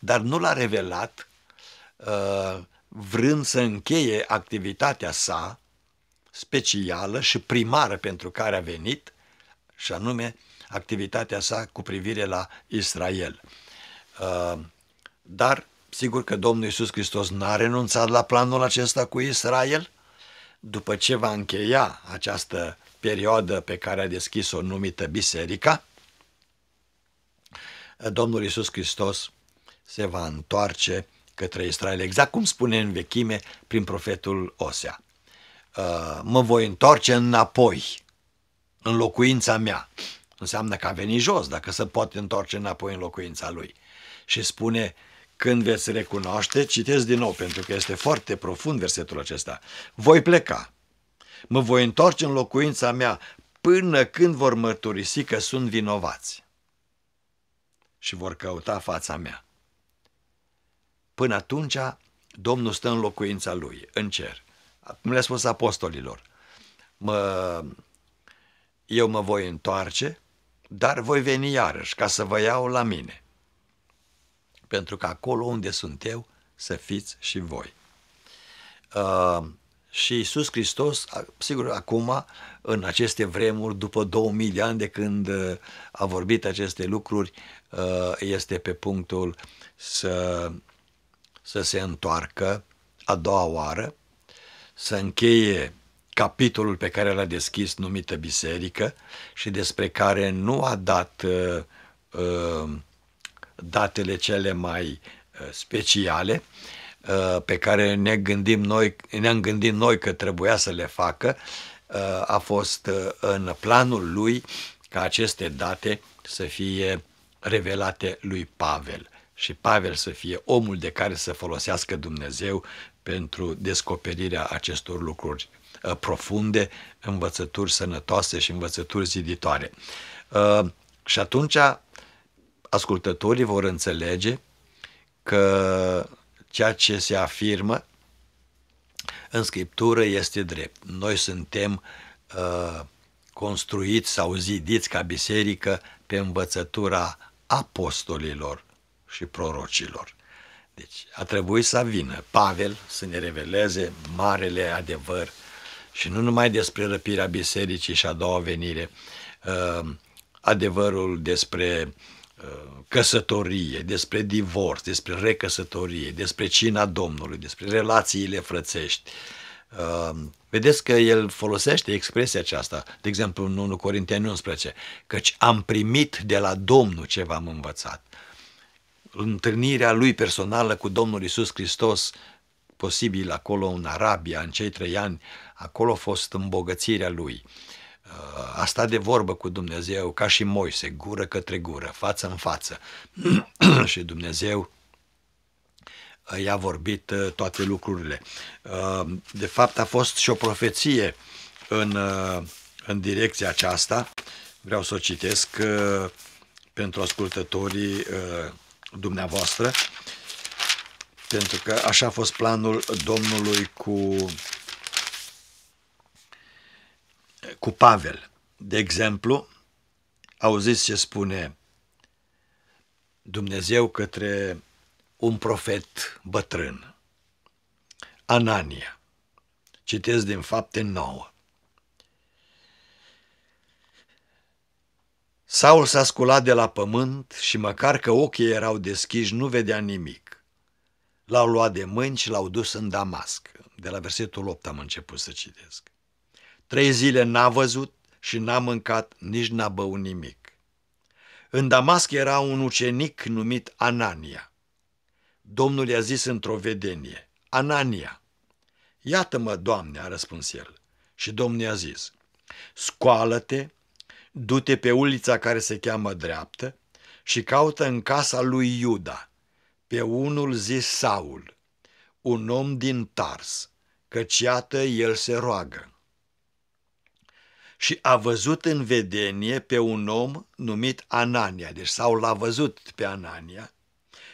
dar nu l-a revelat uh, vrând să încheie activitatea sa specială și primară pentru care a venit, și anume activitatea sa cu privire la Israel. Uh, dar, sigur că Domnul Iisus Hristos n-a renunțat la planul acesta cu Israel, după ce va încheia această perioadă pe care a deschis-o numită Biserica, Domnul Isus Hristos se va întoarce către Israel, exact cum spune în vechime prin profetul Osea. Uh, mă voi întoarce înapoi, în locuința mea. Înseamnă că a venit jos, dacă se poate întoarce înapoi în locuința lui. Și spune când veți recunoaște, citesc din nou, pentru că este foarte profund versetul acesta. Voi pleca, mă voi întoarce în locuința mea până când vor mărturisi că sunt vinovați și vor căuta fața mea. Până atunci, Domnul stă în locuința lui, în cer. Cum le-a spus apostolilor, mă, eu mă voi întoarce, dar voi veni iarăși ca să vă iau la mine pentru că acolo unde sunt eu să fiți și voi. Uh, și Iisus Hristos, sigur, acum, în aceste vremuri, după 2000 de ani de când uh, a vorbit aceste lucruri, uh, este pe punctul să, să se întoarcă a doua oară, să încheie capitolul pe care l-a deschis numită Biserică și despre care nu a dat uh, uh, datele cele mai uh, speciale uh, pe care ne gândim noi, ne-am gândit noi că trebuia să le facă, uh, a fost în planul lui ca aceste date să fie revelate lui Pavel și Pavel să fie omul de care să folosească Dumnezeu pentru descoperirea acestor lucruri profunde, învățături sănătoase și învățături ziditoare. Și atunci ascultătorii vor înțelege că ceea ce se afirmă în Scriptură este drept. Noi suntem uh, construiți sau zidiți ca biserică pe învățătura apostolilor și prorocilor. Deci a trebuit să vină Pavel să ne reveleze marele adevăr și nu numai despre răpirea bisericii și a doua venire, uh, adevărul despre căsătorie, despre divorț, despre recăsătorie, despre cina Domnului, despre relațiile frățești. Uh, vedeți că el folosește expresia aceasta, de exemplu în 1 Corinteni 11, căci am primit de la Domnul ce v-am învățat. Întâlnirea lui personală cu Domnul Isus Hristos, posibil acolo în Arabia, în cei trei ani, acolo a fost îmbogățirea lui a stat de vorbă cu Dumnezeu ca și Moise, gură către gură, față în față. și Dumnezeu uh, i-a vorbit uh, toate lucrurile. Uh, de fapt, a fost și o profeție în, în direcția aceasta. Vreau să o citesc pentru ascultătorii dumneavoastră, pentru că așa a fost planul Domnului cu cu Pavel. De exemplu, auziți ce spune Dumnezeu către un profet bătrân, Anania. Citesc din fapte nouă. Saul s-a sculat de la pământ și măcar că ochii erau deschiși, nu vedea nimic. L-au luat de mâini și l-au dus în Damasc. De la versetul 8 am început să citesc. Trei zile n-a văzut și n-a mâncat, nici n-a băut nimic. În Damasc era un ucenic numit Anania. Domnul i-a zis într-o vedenie, Anania, iată-mă, Doamne, a răspuns el. Și Domnul i-a zis, scoală-te, du-te pe ulița care se cheamă dreaptă și caută în casa lui Iuda, pe unul zis Saul, un om din Tars, căci iată el se roagă și a văzut în vedenie pe un om numit Anania, deci sau l-a văzut pe Anania,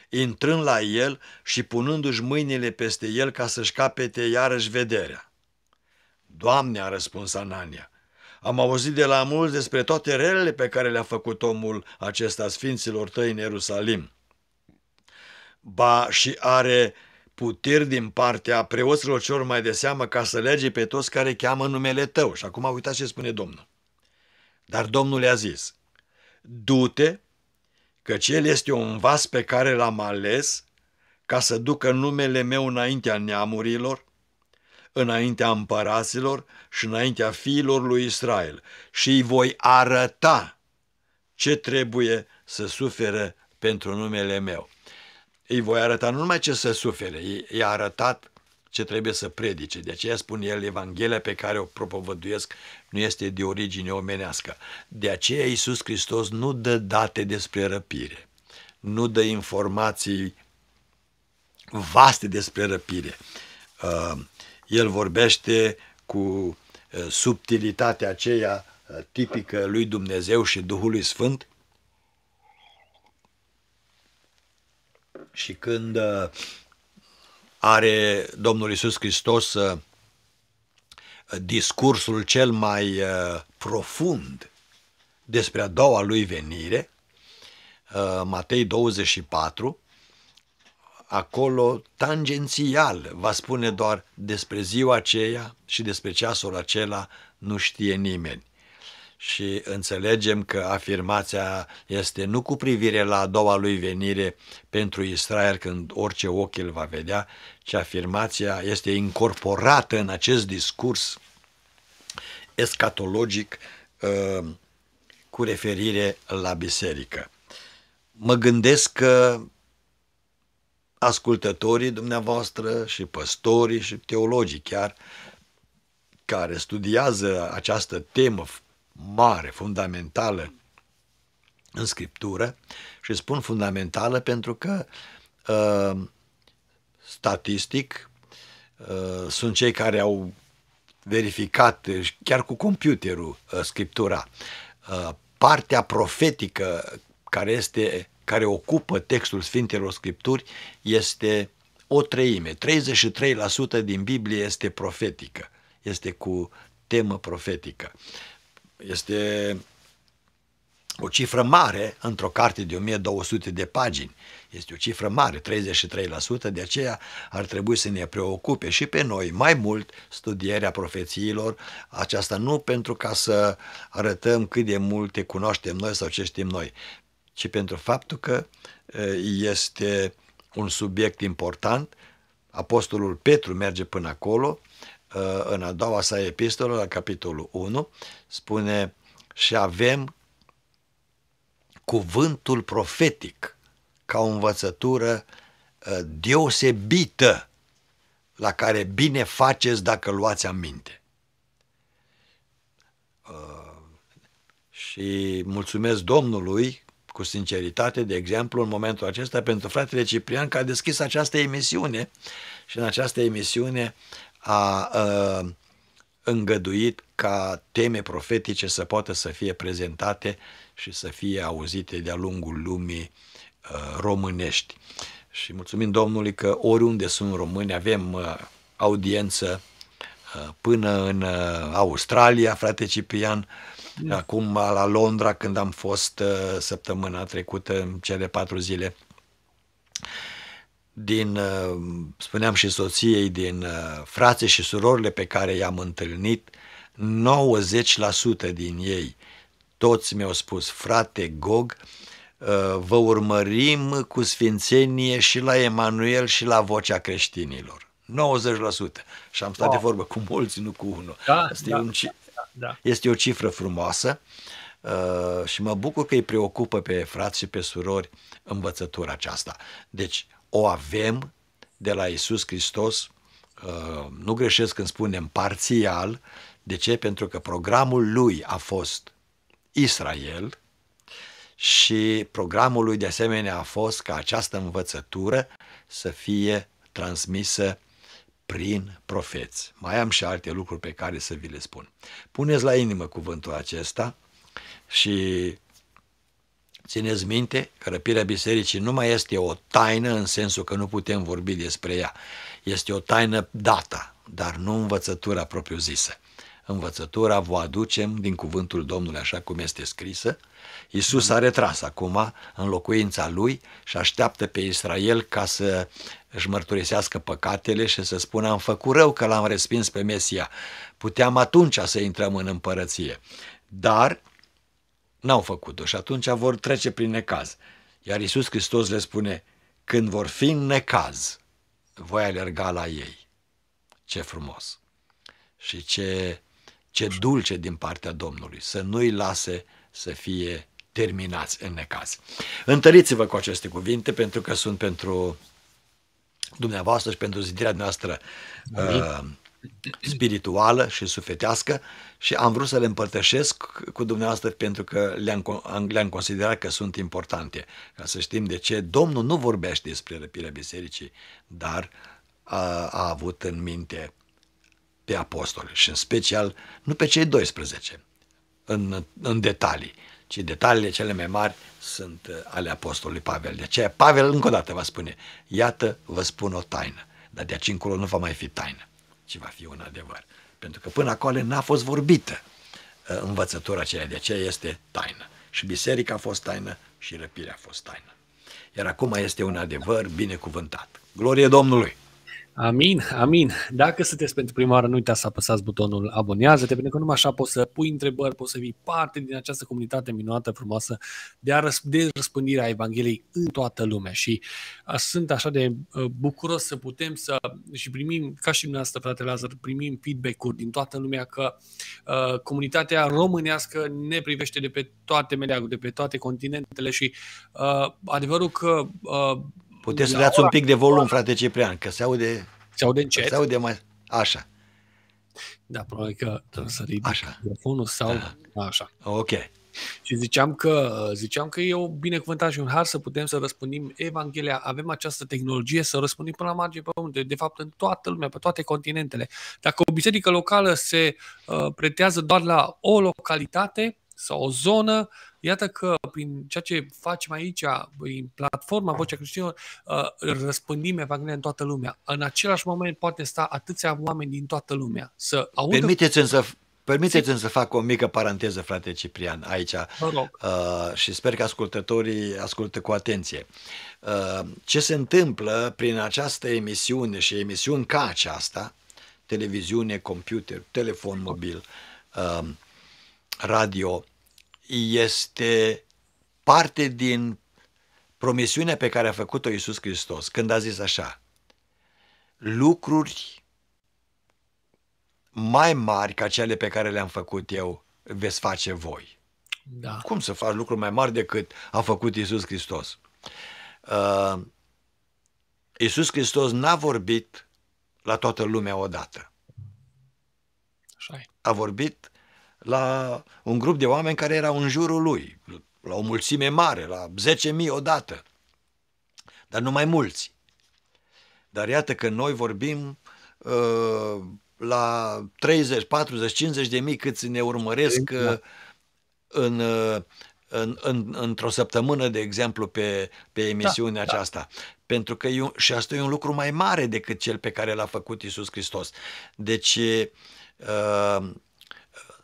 intrând la el și punându-și mâinile peste el ca să-și capete iarăși vederea. Doamne, a răspuns Anania, am auzit de la mulți despre toate relele pe care le-a făcut omul acesta sfinților tăi în Ierusalim. Ba și are puteri din partea preoților celor mai de seamă ca să lege pe toți care cheamă numele tău. Și acum uitați ce spune Domnul. Dar Domnul le-a zis, du-te, că cel este un vas pe care l-am ales ca să ducă numele meu înaintea neamurilor, înaintea împăraților și înaintea fiilor lui Israel și îi voi arăta ce trebuie să suferă pentru numele meu îi voi arăta nu numai ce să sufere, i-a arătat ce trebuie să predice. De aceea spune el, Evanghelia pe care o propovăduiesc nu este de origine omenească. De aceea Iisus Hristos nu dă date despre răpire, nu dă informații vaste despre răpire. Uh, el vorbește cu uh, subtilitatea aceea uh, tipică lui Dumnezeu și Duhului Sfânt Și când uh, are Domnul Isus Hristos uh, discursul cel mai uh, profund despre a doua lui venire, Matei 24, acolo tangențial va spune doar despre ziua aceea și despre ceasul acela nu știe nimeni și înțelegem că afirmația este nu cu privire la a doua lui venire pentru Israel când orice ochi îl va vedea, ci afirmația este incorporată în acest discurs escatologic uh, cu referire la biserică. Mă gândesc că ascultătorii dumneavoastră și păstorii și teologii chiar care studiază această temă mare, fundamentală în scriptură și spun fundamentală pentru că uh, statistic uh, sunt cei care au verificat deci chiar cu computerul uh, scriptura. Uh, partea profetică care este care ocupă textul Sfintelor Scripturi este o treime, 33% din Biblie este profetică, este cu temă profetică. Uh, este o cifră mare într-o carte de 1200 de pagini. Este o cifră mare, 33%, de aceea ar trebui să ne preocupe și pe noi mai mult studierea profețiilor, aceasta nu pentru ca să arătăm cât de multe cunoaștem noi sau ce știm noi, ci pentru faptul că este un subiect important, Apostolul Petru merge până acolo, Uh, în a doua sa epistolă, la capitolul 1, spune și avem cuvântul profetic ca o învățătură uh, deosebită la care bine faceți dacă luați aminte. Uh, și mulțumesc Domnului cu sinceritate, de exemplu, în momentul acesta pentru fratele Ciprian, că a deschis această emisiune și în această emisiune a, a ă, îngăduit ca teme profetice să poată să fie prezentate și să fie auzite de-a lungul lumii a, ă, românești. Și mulțumim Domnului că oriunde sunt români avem a, ă, audiență până în Australia, frate Ciprian, acum la Londra, când am fost săptămâna trecută, în cele patru zile din, uh, spuneam și soției, din uh, frații și surorile pe care i-am întâlnit, 90% din ei, toți mi-au spus, frate Gog, uh, vă urmărim cu sfințenie și la Emanuel și la vocea creștinilor. 90%. Și am stat oh. de vorbă cu mulți, nu cu unul. Da, este, da, un, da, da, da. este o cifră frumoasă uh, și mă bucur că îi preocupă pe frați și pe surori învățătura aceasta. Deci, o avem de la Isus Hristos, uh, nu greșesc când spunem parțial, de ce? Pentru că programul lui a fost Israel și programul lui de asemenea a fost ca această învățătură să fie transmisă prin profeți. Mai am și alte lucruri pe care să vi le spun. Puneți la inimă cuvântul acesta și Țineți minte că răpirea bisericii nu mai este o taină în sensul că nu putem vorbi despre ea. Este o taină dată, dar nu învățătura propriu-zisă. Învățătura vă aducem din cuvântul Domnului așa cum este scrisă. Iisus a retras acum în locuința lui și așteaptă pe Israel ca să își mărturisească păcatele și să spună am făcut rău că l-am respins pe Mesia. Puteam atunci să intrăm în împărăție. Dar N-au făcut-o și atunci vor trece prin necaz. Iar Iisus Hristos le spune, când vor fi în necaz, voi alerga la ei. Ce frumos! Și ce, ce dulce din partea Domnului, să nu-i lase să fie terminați în necaz. Întăriți-vă cu aceste cuvinte pentru că sunt pentru dumneavoastră și pentru zidirea noastră uh, spirituală și sufletească și am vrut să le împărtășesc cu dumneavoastră pentru că le-am, le-am considerat că sunt importante. Ca să știm de ce Domnul nu vorbește despre răpirea bisericii, dar a, a avut în minte pe apostoli și în special nu pe cei 12 în, în detalii, ci detaliile cele mai mari sunt uh, ale apostolului Pavel. De aceea Pavel încă o dată va spune, iată vă spun o taină, dar de aici încolo nu va mai fi taină ce va fi un adevăr. Pentru că până acolo n-a fost vorbită uh, învățătura aceea, de aceea este taină. Și biserica a fost taină și răpirea a fost taină.
Iar acum este un
adevăr binecuvântat.
Glorie Domnului! Amin, amin. Dacă sunteți pentru prima oară, nu uitați să apăsați butonul abonează-te, pentru că numai așa poți să pui întrebări, poți să fii parte din această comunitate minunată, frumoasă de, a răsp- de răspândirea Evangheliei în toată lumea. Și sunt așa de bucuros să putem să și primim, ca și dumneavoastră, fratele Lazar, primim feedback-uri din toată lumea că uh, comunitatea românească ne privește de pe toate meleaguri, de pe toate continentele și uh, adevărul că uh, Puteți să dați un pic
de volum, frate Ciprian, că se
aude... Se aude încet. Se aude mai... Așa. Da, probabil că trebuie să ridic așa. telefonul sau... Da. Așa. Ok. Și ziceam că, ziceam că e o binecuvântare și un har să putem să răspundim Evanghelia. Avem această tehnologie să răspundim până la margine pământului, de fapt în toată lumea, pe toate continentele. Dacă o biserică locală se uh, pretează doar la o localitate, sau o zonă, iată că prin ceea ce facem aici, prin platforma Vocea Creștinilor, uh, răspândim Evanghelia în toată lumea. În același moment poate sta atâția oameni din toată lumea să audă... Permiteți-mi
să, Permiteți-mi să fac o mică paranteză, frate Ciprian, aici
uh,
și sper că ascultătorii ascultă cu atenție. Uh, ce se întâmplă prin această emisiune și emisiuni ca aceasta, televiziune, computer, telefon mobil, uh, radio este parte din promisiunea pe care a făcut-o Iisus Hristos când a zis așa, lucruri mai mari ca cele pe care le-am făcut eu veți face voi. Da. Cum să faci lucruri mai mari decât a făcut Iisus Hristos? Uh, Iisus Hristos n-a vorbit la toată lumea odată. Așa A vorbit la un grup de oameni care erau în jurul lui, la o mulțime mare, la 10.000 odată, dar nu mai mulți. Dar iată că noi vorbim uh, la 30, 40, 50 de mii câți ne urmăresc exact. uh, în, uh, în, în, într-o săptămână, de exemplu, pe, pe da, emisiunea da, aceasta. Da. Pentru că e, și asta e un lucru mai mare decât cel pe care l-a făcut Isus Hristos. Deci, uh,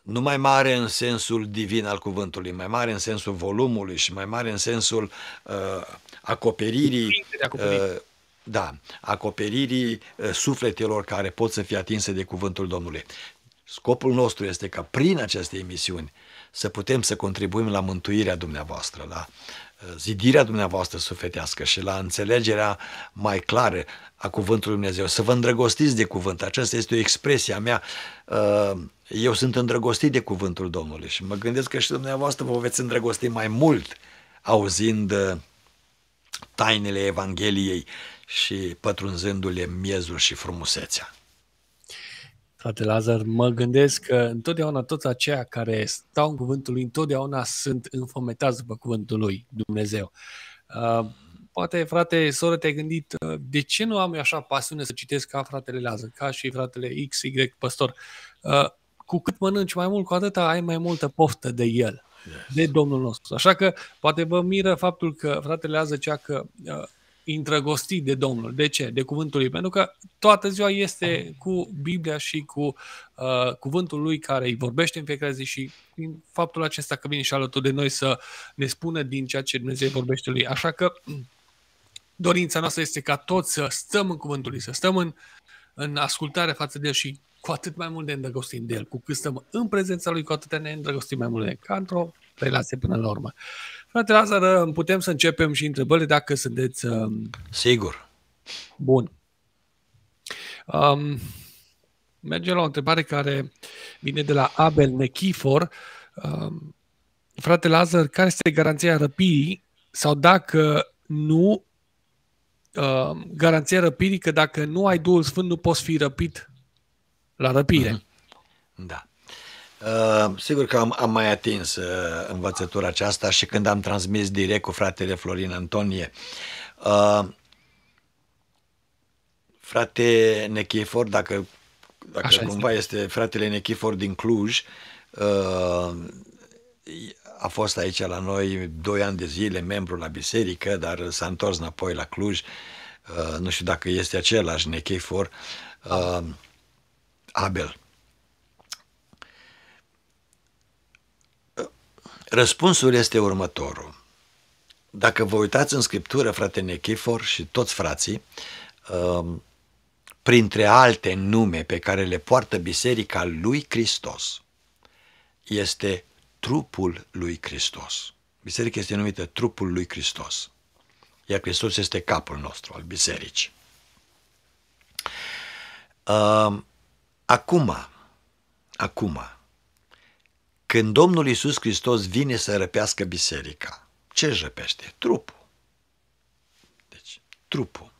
nu mai mare în sensul divin al cuvântului, mai mare în sensul volumului și mai mare în sensul uh, acoperirii, uh, da, acoperirii uh, sufletelor care pot să fie atinse de cuvântul Domnului. Scopul nostru este ca prin aceste emisiuni să putem să contribuim la mântuirea dumneavoastră, la uh, zidirea dumneavoastră sufletească și la înțelegerea mai clară a cuvântului Dumnezeu, să vă îndrăgostiți de cuvânt. Aceasta este o expresie a mea Uh, eu sunt îndrăgostit de cuvântul Domnului și mă gândesc că și dumneavoastră vă veți îndrăgosti mai mult auzind uh, tainele Evangheliei și pătrunzându-le miezul și frumusețea.
Frate Lazar, mă gândesc că întotdeauna toți aceia care stau în cuvântul lui, întotdeauna sunt înfometați după cuvântul lui Dumnezeu. Uh, poate, frate, soră, te-ai gândit, uh, de ce nu am eu așa pasiune să citesc ca fratele Lază, ca și fratele X, Y, păstor? Uh, cu cât mănânci mai mult, cu atâta ai mai multă poftă de el, yes. de Domnul nostru. Așa că poate vă miră faptul că fratele Lază cea că intrăgostit uh, de Domnul. De ce? De cuvântul lui. Pentru că toată ziua este cu Biblia și cu uh, cuvântul lui care îi vorbește în fiecare zi și prin faptul acesta că vine și alături de noi să ne spună din ceea ce Dumnezeu vorbește lui. Așa că dorința noastră este ca toți să stăm în cuvântul lui, să stăm în, în ascultare față de el și cu atât mai mult ne îndrăgostim de el. Cu cât stăm în prezența lui, cu atât ne îndrăgostim mai mult de el. Ca într-o relație până la urmă. Frate Lazar, putem să începem și întrebările dacă sunteți... Um... Sigur. Bun. Um, mergem la o întrebare care vine de la Abel Nechifor. Um, frate Lazar, care este garanția răpirii sau dacă nu Uh, garanția răpirii că dacă nu ai Duhul Sfânt nu poți fi răpit la răpire. Mhm. Da.
Uh, sigur că am, am mai atins uh, învățătura aceasta și când am transmis direct cu fratele Florin Antonie. Uh, frate Nechifor, dacă, dacă cumva este. este fratele Nechifor din Cluj, uh, a fost aici la noi doi ani de zile, membru la biserică, dar s-a întors înapoi la Cluj. Uh, nu știu dacă este același Nechefor, uh, Abel. Răspunsul este următorul. Dacă vă uitați în scriptură, frate Nechefor și toți frații, uh, printre alte nume pe care le poartă biserica lui Hristos, este trupul lui Hristos. Biserica este numită trupul lui Hristos. Iar Hristos este capul nostru al bisericii. Acum, acum, când Domnul Iisus Hristos vine să răpească biserica, ce răpește? Trupul. Deci, trupul.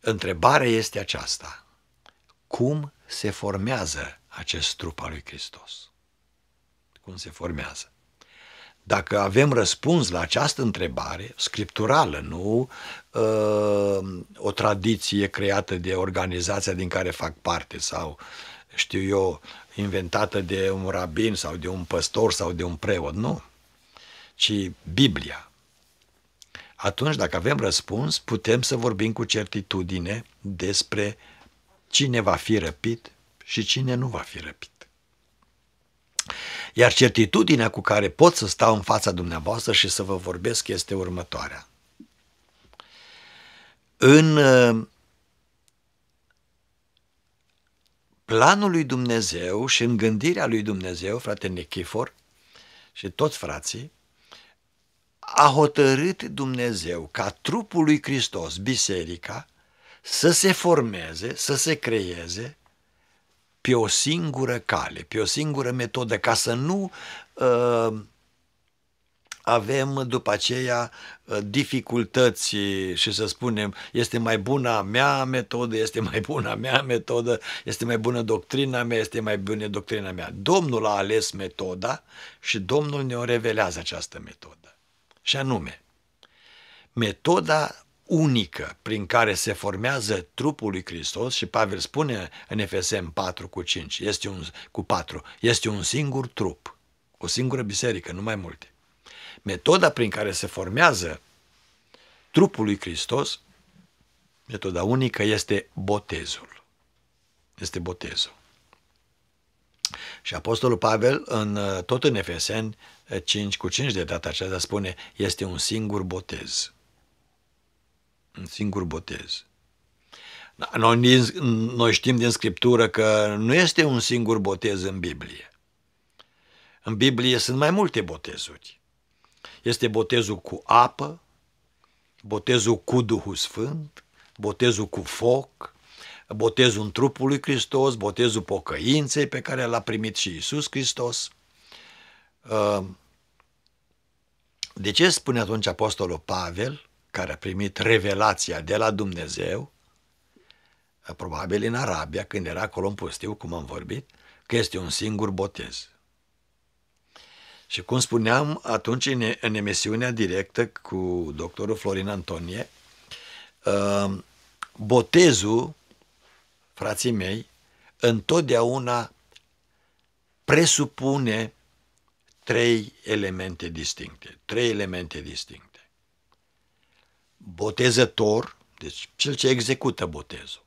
Întrebarea este aceasta. Cum se formează acest trup al lui Hristos? cum se formează. Dacă avem răspuns la această întrebare, scripturală, nu uh, o tradiție creată de organizația din care fac parte sau, știu eu, inventată de un rabin sau de un păstor sau de un preot, nu, ci Biblia. Atunci, dacă avem răspuns, putem să vorbim cu certitudine despre cine va fi răpit și cine nu va fi răpit. Iar certitudinea cu care pot să stau în fața dumneavoastră și să vă vorbesc este următoarea. În uh, planul lui Dumnezeu și în gândirea lui Dumnezeu, frate Nechifor și toți frații, a hotărât Dumnezeu ca trupul lui Hristos, biserica, să se formeze, să se creeze pe o singură cale, pe o singură metodă, ca să nu uh, avem după aceea uh, dificultăți și să spunem este mai bună a mea metodă, este mai bună a mea metodă, este mai bună doctrina mea, este mai bună doctrina mea. Domnul a ales metoda și Domnul ne-o revelează această metodă. Și anume, metoda unică prin care se formează trupul lui Hristos și Pavel spune în Efesem 4 cu 5, este un, cu 4, este un singur trup, o singură biserică, nu mai multe. Metoda prin care se formează trupul lui Hristos, metoda unică este botezul. Este botezul. Și Apostolul Pavel, în, tot în Efeseni 5 eh, cu 5 de data aceasta, spune, este un singur botez un singur botez. Da, noi, din, noi știm din Scriptură că nu este un singur botez în Biblie. În Biblie sunt mai multe botezuri. Este botezul cu apă, botezul cu Duhul Sfânt, botezul cu foc, botezul în trupul lui Hristos, botezul pocăinței pe care l-a primit și Isus Hristos. Ă, de ce spune atunci Apostolul Pavel care a primit revelația de la Dumnezeu, probabil în Arabia, când era acolo în pustiu, cum am vorbit, că este un singur botez. Și cum spuneam atunci în, în emisiunea directă cu doctorul Florin Antonie, uh, botezul, frații mei, întotdeauna presupune trei elemente distincte. Trei elemente distincte botezător, deci cel ce execută botezul,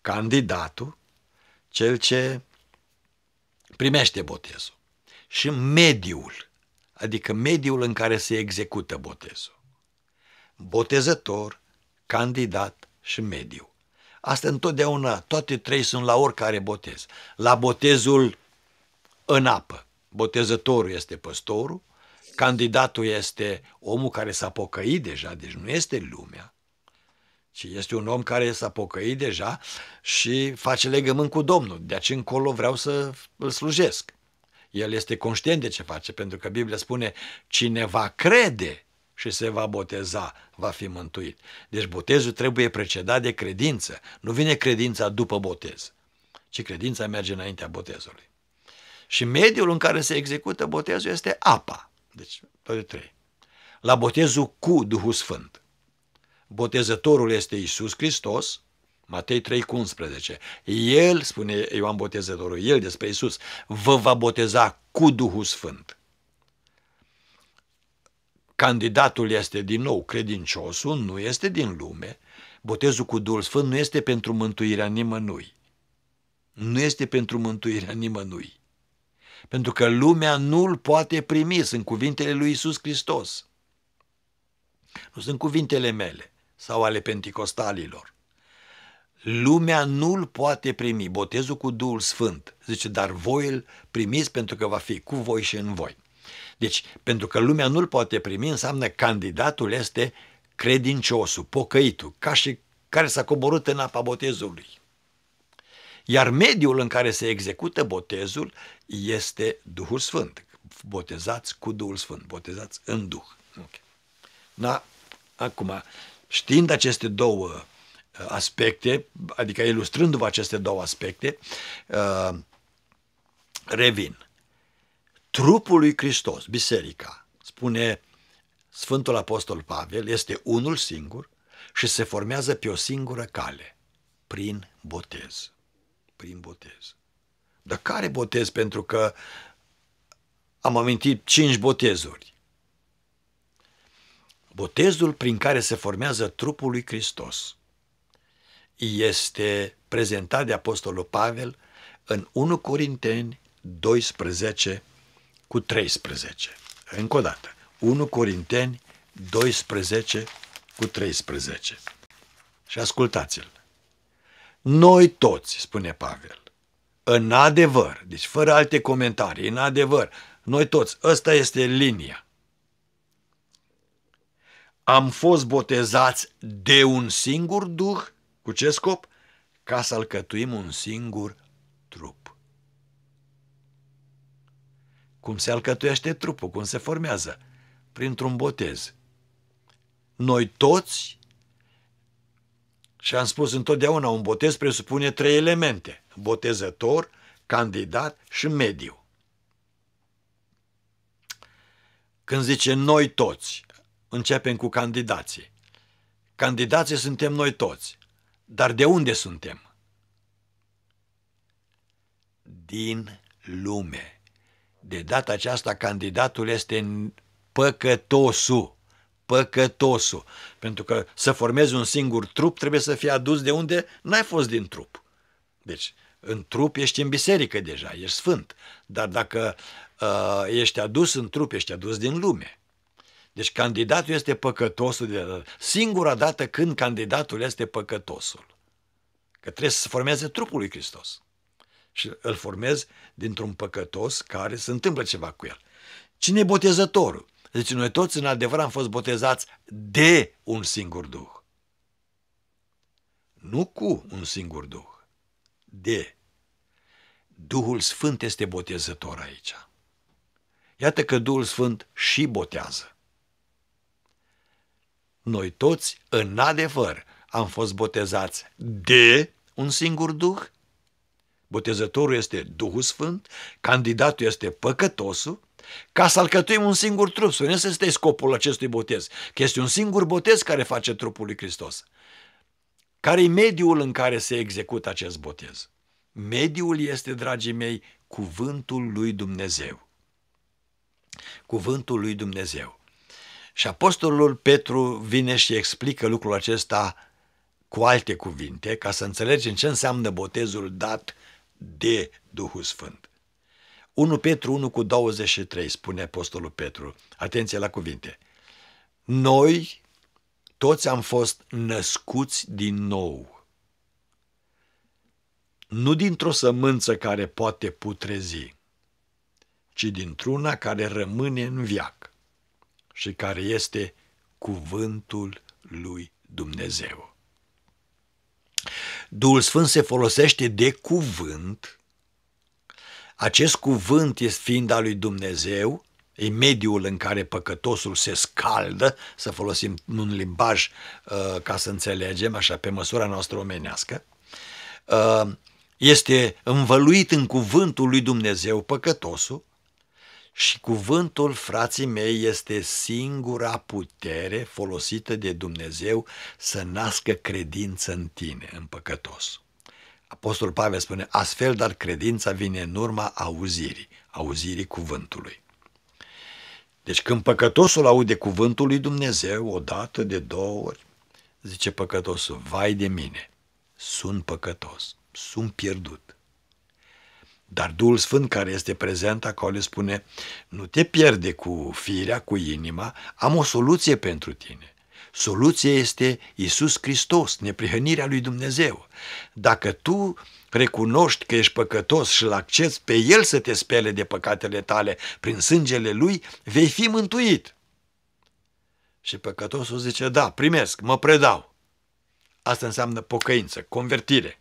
candidatul, cel ce primește botezul și mediul, adică mediul în care se execută botezul. Botezător, candidat și mediu. Asta întotdeauna, toate trei sunt la oricare botez. La botezul în apă, botezătorul este păstorul, Candidatul este omul care s-a pocăit deja, deci nu este lumea, ci este un om care s-a pocăit deja și face legământ cu Domnul. De aceea încolo vreau să îl slujesc. El este conștient de ce face, pentru că Biblia spune, cine va crede și se va boteza, va fi mântuit. Deci botezul trebuie precedat de credință. Nu vine credința după botez, ci credința merge înaintea botezului. Și mediul în care se execută botezul este apa. Deci, toate trei. La botezul cu Duhul Sfânt. Botezătorul este Isus Hristos, Matei 3,11. El, spune Ioan Botezătorul, El despre Isus, vă va boteza cu Duhul Sfânt. Candidatul este din nou credinciosul, nu este din lume. Botezul cu Duhul Sfânt nu este pentru mântuirea nimănui. Nu este pentru mântuirea nimănui pentru că lumea nu-l poate primi, sunt cuvintele lui Isus Hristos. Nu sunt cuvintele mele sau ale penticostalilor. Lumea nu-l poate primi, botezul cu Duhul Sfânt. Zice, dar voi îl primiți pentru că va fi cu voi și în voi. Deci, pentru că lumea nu-l poate primi, înseamnă candidatul este credinciosul, pocăitul, ca și care s-a coborât în apa botezului. Iar mediul în care se execută botezul este Duhul Sfânt. Botezați cu Duhul Sfânt, botezați în Duh. Okay. Da? Acum, știind aceste două uh, aspecte, adică ilustrându-vă aceste două aspecte, uh, revin. Trupul lui Hristos, biserica, spune Sfântul Apostol Pavel, este unul singur și se formează pe o singură cale, prin botez. Prin botez. Dar care botez? Pentru că am amintit cinci botezuri. Botezul prin care se formează trupul lui Hristos este prezentat de Apostolul Pavel în 1 Corinteni 12 cu 13. Încă o dată, 1 Corinteni 12 cu 13. Și ascultați-l. Noi toți, spune Pavel, în adevăr, deci fără alte comentarii, în adevăr, noi toți, ăsta este linia. Am fost botezați de un singur duh, cu ce scop? Ca să alcătuim un singur trup. Cum se alcătuiește trupul, cum se formează? Printr-un botez. Noi toți și am spus întotdeauna, un botez presupune trei elemente, botezător, candidat și mediu. Când zice noi toți, începem cu candidații. Candidații suntem noi toți, dar de unde suntem? Din lume. De data aceasta, candidatul este păcătosul păcătosul. Pentru că să formezi un singur trup trebuie să fie adus de unde n-ai fost din trup. Deci, în trup ești în biserică deja, ești sfânt. Dar dacă uh, ești adus în trup, ești adus din lume. Deci candidatul este păcătosul. De, singura dată când candidatul este păcătosul. Că trebuie să formeze trupul lui Hristos. Și îl formezi dintr-un păcătos care se întâmplă ceva cu el. Cine e botezătorul? Deci noi toți în adevăr am fost botezați de un singur Duh. Nu cu un singur Duh. De. Duhul Sfânt este botezător aici. Iată că Duhul Sfânt și botează. Noi toți, în adevăr, am fost botezați de un singur Duh Botezătorul este Duhul Sfânt, candidatul este păcătosul, ca să alcătuim un singur trup. Să nu este scopul acestui botez, că este un singur botez care face trupul lui Hristos. Care e mediul în care se execută acest botez? Mediul este, dragii mei, cuvântul lui Dumnezeu. Cuvântul lui Dumnezeu. Și apostolul Petru vine și explică lucrul acesta cu alte cuvinte, ca să înțelegem ce înseamnă botezul dat de Duhul Sfânt. 1 Petru 1 cu 23 spune Apostolul Petru, atenție la cuvinte, noi toți am fost născuți din nou, nu dintr-o sămânță care poate putrezi, ci dintr-una care rămâne în viac și care este cuvântul lui Dumnezeu. Duhul Sfânt se folosește de cuvânt, acest cuvânt este fiind al lui Dumnezeu, e mediul în care păcătosul se scaldă, să folosim un limbaj uh, ca să înțelegem, așa, pe măsura noastră omenească, uh, este învăluit în cuvântul lui Dumnezeu păcătosul și cuvântul frații mei este singura putere folosită de Dumnezeu să nască credință în tine, în păcătos. Apostol Pavel spune, astfel, dar credința vine în urma auzirii, auzirii cuvântului. Deci când păcătosul aude cuvântul lui Dumnezeu o dată, de două ori, zice păcătosul, vai de mine, sunt păcătos, sunt pierdut dar Duhul Sfânt care este prezent acolo spune, nu te pierde cu firea, cu inima, am o soluție pentru tine. Soluția este Isus Hristos, neprihănirea lui Dumnezeu. Dacă tu recunoști că ești păcătos și îl accepti pe El să te spele de păcatele tale prin sângele Lui, vei fi mântuit. Și păcătosul zice, da, primesc, mă predau. Asta înseamnă pocăință, convertire.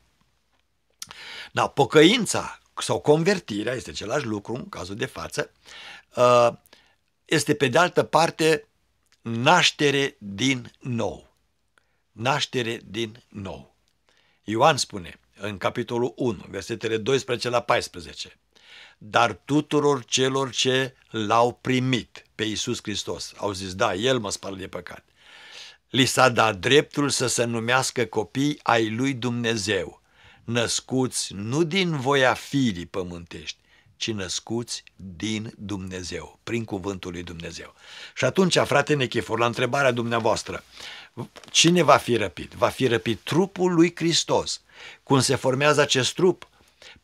Da, pocăința sau convertirea, este același lucru în cazul de față, uh, este pe de altă parte naștere din nou. Naștere din nou. Ioan spune în capitolul 1, versetele 12 la 14, dar tuturor celor ce l-au primit pe Iisus Hristos, au zis, da, El mă spală de păcat, li s-a dat dreptul să se numească copii ai lui Dumnezeu, născuți nu din voia firii pământești, ci născuți din Dumnezeu, prin cuvântul lui Dumnezeu. Și atunci, frate Nechifor, la întrebarea dumneavoastră, cine va fi răpit? Va fi răpit trupul lui Hristos. Cum se formează acest trup?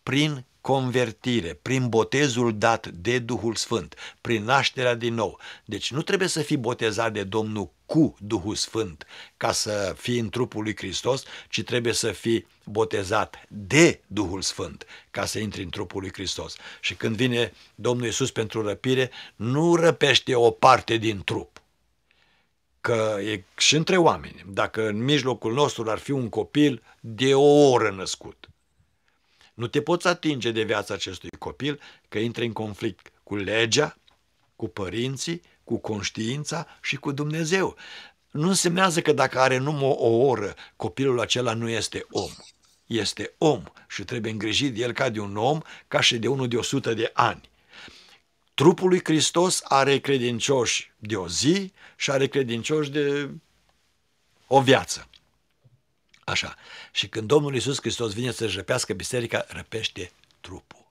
Prin convertire, prin botezul dat de Duhul Sfânt, prin nașterea din nou. Deci nu trebuie să fii botezat de Domnul cu Duhul Sfânt ca să fii în trupul lui Hristos, ci trebuie să fii botezat de Duhul Sfânt ca să intri în trupul lui Hristos. Și când vine Domnul Iisus pentru răpire, nu răpește o parte din trup, că e și între oameni. Dacă în mijlocul nostru ar fi un copil de o oră născut, nu te poți atinge de viața acestui copil că intri în conflict cu legea, cu părinții, cu conștiința și cu Dumnezeu. Nu însemnează că dacă are numai o oră, copilul acela nu este om. Este om și trebuie îngrijit de el ca de un om, ca și de unul de 100 de ani. Trupul lui Hristos are credincioși de o zi și are credincioși de o viață. Așa. Și când Domnul Iisus Hristos vine să-și răpească biserica, răpește trupul.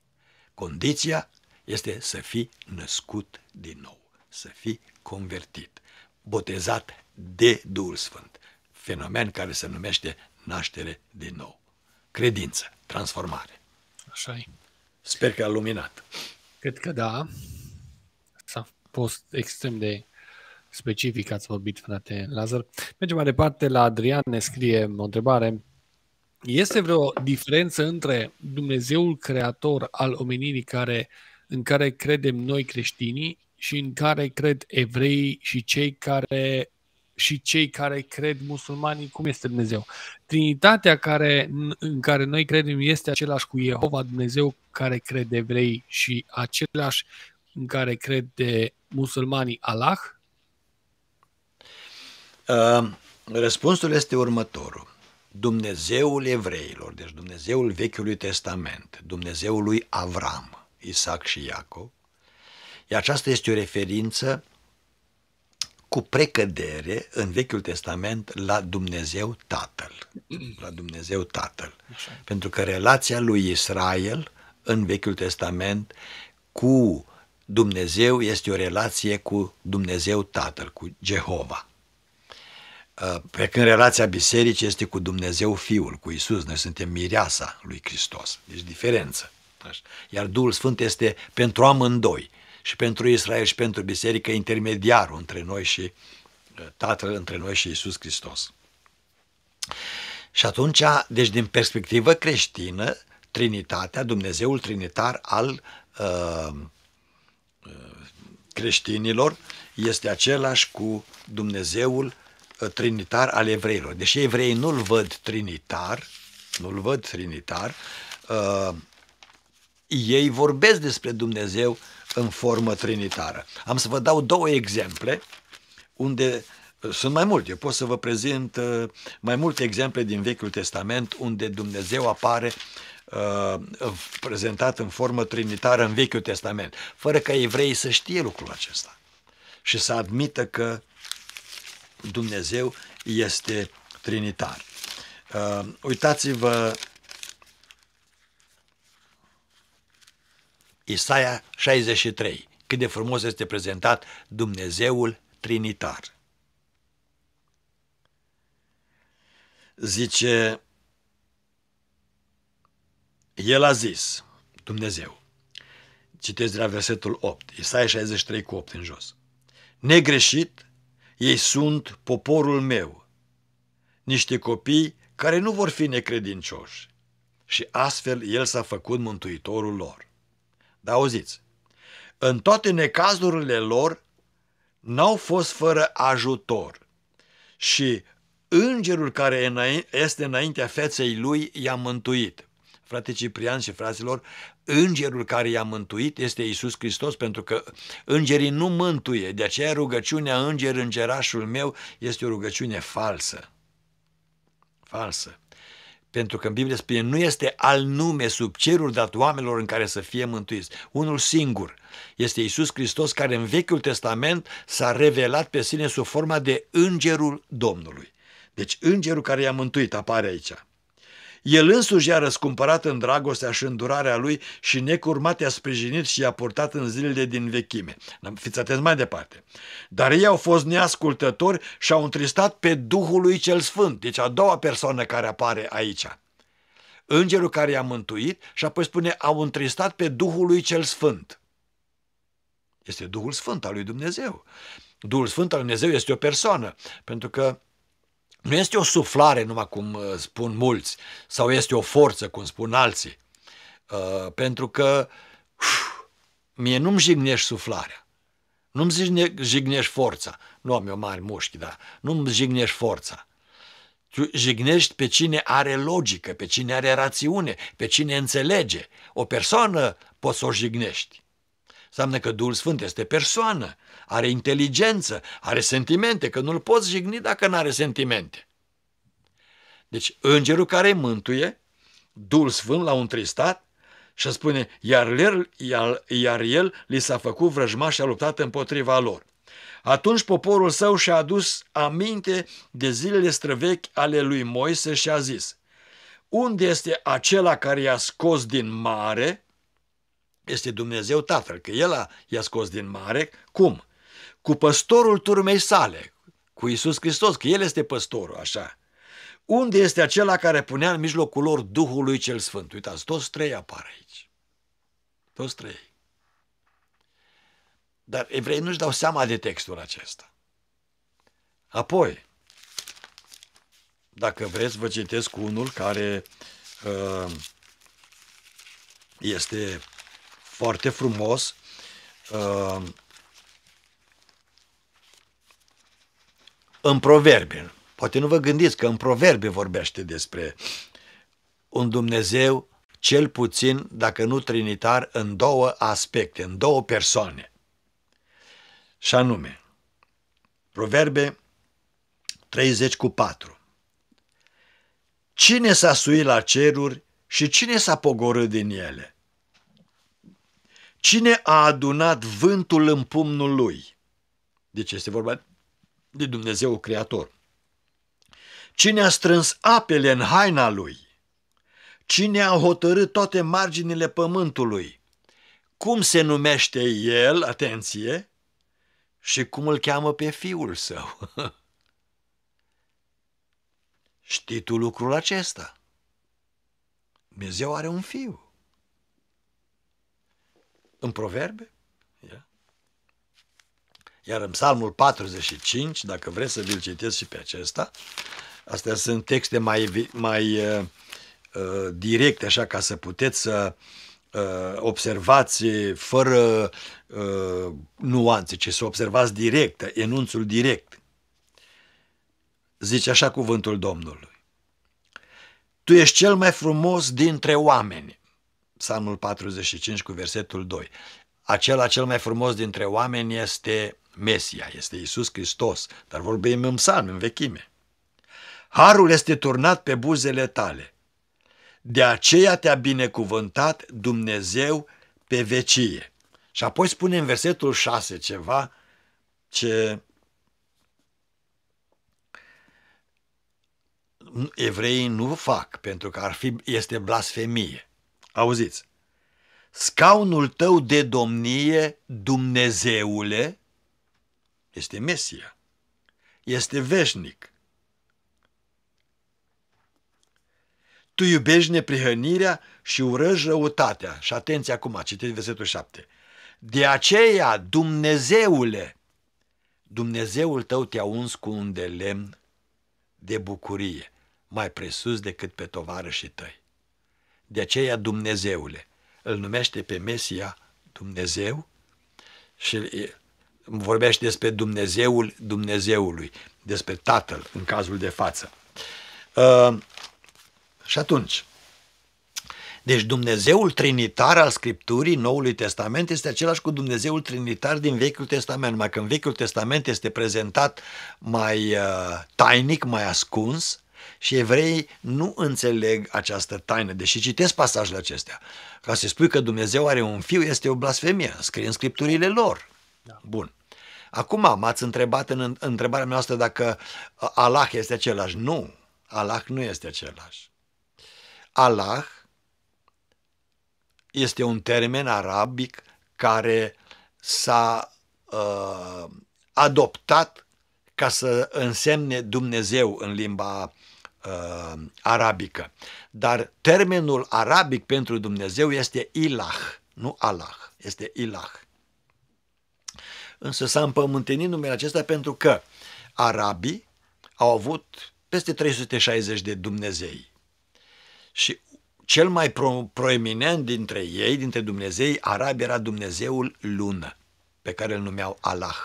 Condiția este să fii născut din nou, să fii convertit, botezat de Duhul Sfânt. Fenomen care se numește naștere din nou.
Credință, transformare. Așa e. Sper că a luminat. Cred că da. S-a fost extrem de specific ați vorbit, frate Lazar. Mergem mai departe la Adrian, ne scrie o întrebare. Este vreo diferență între Dumnezeul creator al omenirii care, în care credem noi creștinii și în care cred evrei și cei care și cei care cred musulmanii cum este Dumnezeu. Trinitatea care, în care noi credem este același cu Jehova Dumnezeu care crede evrei și același în care crede musulmanii Allah
Ehm, răspunsul este următorul. Dumnezeul evreilor, deci Dumnezeul Vechiului Testament, Dumnezeul lui Avram, Isaac și Iacov, aceasta este o referință cu precădere în Vechiul Testament la Dumnezeu Tatăl. La Dumnezeu Tatăl. Așa. Pentru că relația lui Israel în Vechiul Testament cu Dumnezeu este o relație cu Dumnezeu Tatăl, cu Jehova. Uh, pe când relația bisericii este cu Dumnezeu Fiul, cu Isus, noi suntem mireasa lui Hristos. Deci diferență. Iar Duhul Sfânt este pentru amândoi, și pentru Israel și pentru biserică, intermediarul între noi și uh, Tatăl, între noi și Isus Hristos. Și atunci, deci din perspectivă creștină, Trinitatea, Dumnezeul Trinitar al uh, uh creștinilor, este același cu Dumnezeul Eh, trinitar al evreilor. Deși evreii nu-l văd trinitar, nu-l văd trinitar, uh, ei vorbesc despre Dumnezeu în formă trinitară. Am să vă dau două exemple unde eh, sunt mai multe. Eu pot să vă prezint uh, mai multe exemple din Vechiul Testament unde Dumnezeu apare uh, prezentat în formă trinitară în Vechiul Testament, fără ca evreii să știe lucrul acesta și să admită că Dumnezeu este trinitar. Uh, uitați-vă Isaia 63, cât de frumos este prezentat Dumnezeul trinitar. Zice, el a zis, Dumnezeu, citesc de la versetul 8, Isaia 63 cu 8 în jos, negreșit ei sunt poporul meu, niște copii care nu vor fi necredincioși. Și astfel el s-a făcut mântuitorul lor. Dar auziți, în toate necazurile lor n-au fost fără ajutor și îngerul care este înaintea feței lui i-a mântuit. Frate Ciprian și fraților, îngerul care i-a mântuit este Isus Hristos, pentru că îngerii nu mântuie, de aceea rugăciunea înger îngerașul meu este o rugăciune falsă. Falsă. Pentru că în Biblie spune, nu este al nume sub cerul dat oamenilor în care să fie mântuiți. Unul singur este Isus Hristos care în Vechiul Testament s-a revelat pe sine sub forma de îngerul Domnului. Deci îngerul care i-a mântuit apare aici. El însuși i-a răscumpărat în dragostea și îndurarea lui și necurmat i-a sprijinit și i-a purtat în zilele din vechime. Fiți atenți mai departe. Dar ei au fost neascultători și au întristat pe Duhul lui cel Sfânt, deci a doua persoană care apare aici îngerul care i-a mântuit și apoi spune, au întristat pe Duhul lui cel Sfânt. Este Duhul Sfânt al lui Dumnezeu. Duhul Sfânt al lui Dumnezeu este o persoană, pentru că nu este o suflare, numai cum uh, spun mulți, sau este o forță, cum spun alții. Uh, pentru că uf, mie nu-mi jignești suflarea. Nu-mi jignești forța. Nu am eu mari mușchi, dar nu-mi jignești forța. Tu jignești pe cine are logică, pe cine are rațiune, pe cine înțelege. O persoană poți să o jignești. Înseamnă că Duhul Sfânt este persoană, are inteligență, are sentimente, că nu-l poți jigni dacă nu are sentimente. Deci îngerul care mântuie, Duhul Sfânt l-a întristat și spune, iar el, iar, iar el li s-a făcut vrăjmaș și a luptat împotriva lor. Atunci poporul său și-a adus aminte de zilele străvechi ale lui Moise și a zis, Unde este acela care i-a scos din mare este Dumnezeu Tatăl, că El a, i-a scos din mare, cum? Cu păstorul turmei sale, cu Isus Hristos, că El este păstorul, așa. Unde este acela care punea în mijlocul lor Duhului cel Sfânt? Uitați, toți trei apar aici. Toți trei. Dar evrei nu-și dau seama de textul acesta. Apoi, dacă vreți, vă citesc unul care uh, este foarte frumos. Uh, în proverbe, poate nu vă gândiți că în proverbe vorbește despre un Dumnezeu cel puțin, dacă nu trinitar, în două aspecte, în două persoane. Și anume, Proverbe 30 cu 4. Cine s-a suit la ceruri și cine s-a pogorât din ele? Cine a adunat vântul în pumnul lui? Deci este vorba de Dumnezeu Creator. Cine a strâns apele în haina lui? Cine a hotărât toate marginile pământului? Cum se numește el, atenție, și cum îl cheamă pe fiul său? Știi tu lucrul acesta? Dumnezeu are un fiu în proverbe. Iar în psalmul 45, dacă vreți să vi-l citesc și pe acesta, astea sunt texte mai, mai uh, uh, directe, așa ca să puteți să uh, observați fără uh, nuanțe, ci să observați direct, enunțul direct. Zice așa cuvântul Domnului. Tu ești cel mai frumos dintre oameni. Psalmul 45 cu versetul 2. Acela cel mai frumos dintre oameni este Mesia, este Isus Hristos, dar vorbim în psalm, în vechime. Harul este turnat pe buzele tale. De aceea te-a binecuvântat Dumnezeu pe vecie. Și apoi spune în versetul 6 ceva ce evreii nu fac, pentru că ar fi, este blasfemie. Auziți, scaunul tău de domnie, Dumnezeule, este Mesia, este veșnic. Tu iubești neprihănirea și urăști răutatea. Și atenție acum, citeți versetul 7. De aceea, Dumnezeule, Dumnezeul tău te-a uns cu un de lemn de bucurie, mai presus decât pe tovarășii tăi. De aceea Dumnezeule îl numește pe Mesia Dumnezeu și vorbește despre Dumnezeul Dumnezeului, despre Tatăl în cazul de față. Uh, și atunci, deci Dumnezeul Trinitar al Scripturii Noului Testament este același cu Dumnezeul Trinitar din Vechiul Testament, numai că în Vechiul Testament este prezentat mai uh, tainic, mai ascuns, și evreii nu înțeleg această taină, deși citesc pasajele acestea. Ca să spui că Dumnezeu are un fiu este o blasfemie, scrie în scripturile lor. Da. Bun. Acum m-ați întrebat în întrebarea noastră dacă Allah este același. Nu, Allah nu este același. Allah este un termen arabic care s-a uh, adoptat ca să însemne Dumnezeu în limba uh, arabică. Dar termenul arabic pentru Dumnezeu este ilah, nu Allah, este ilah. Însă s-a împământenit numele acesta pentru că arabii au avut peste 360 de Dumnezei. Și cel mai pro- proeminent dintre ei, dintre Dumnezei arabi, era Dumnezeul Lună, pe care îl numeau Allah.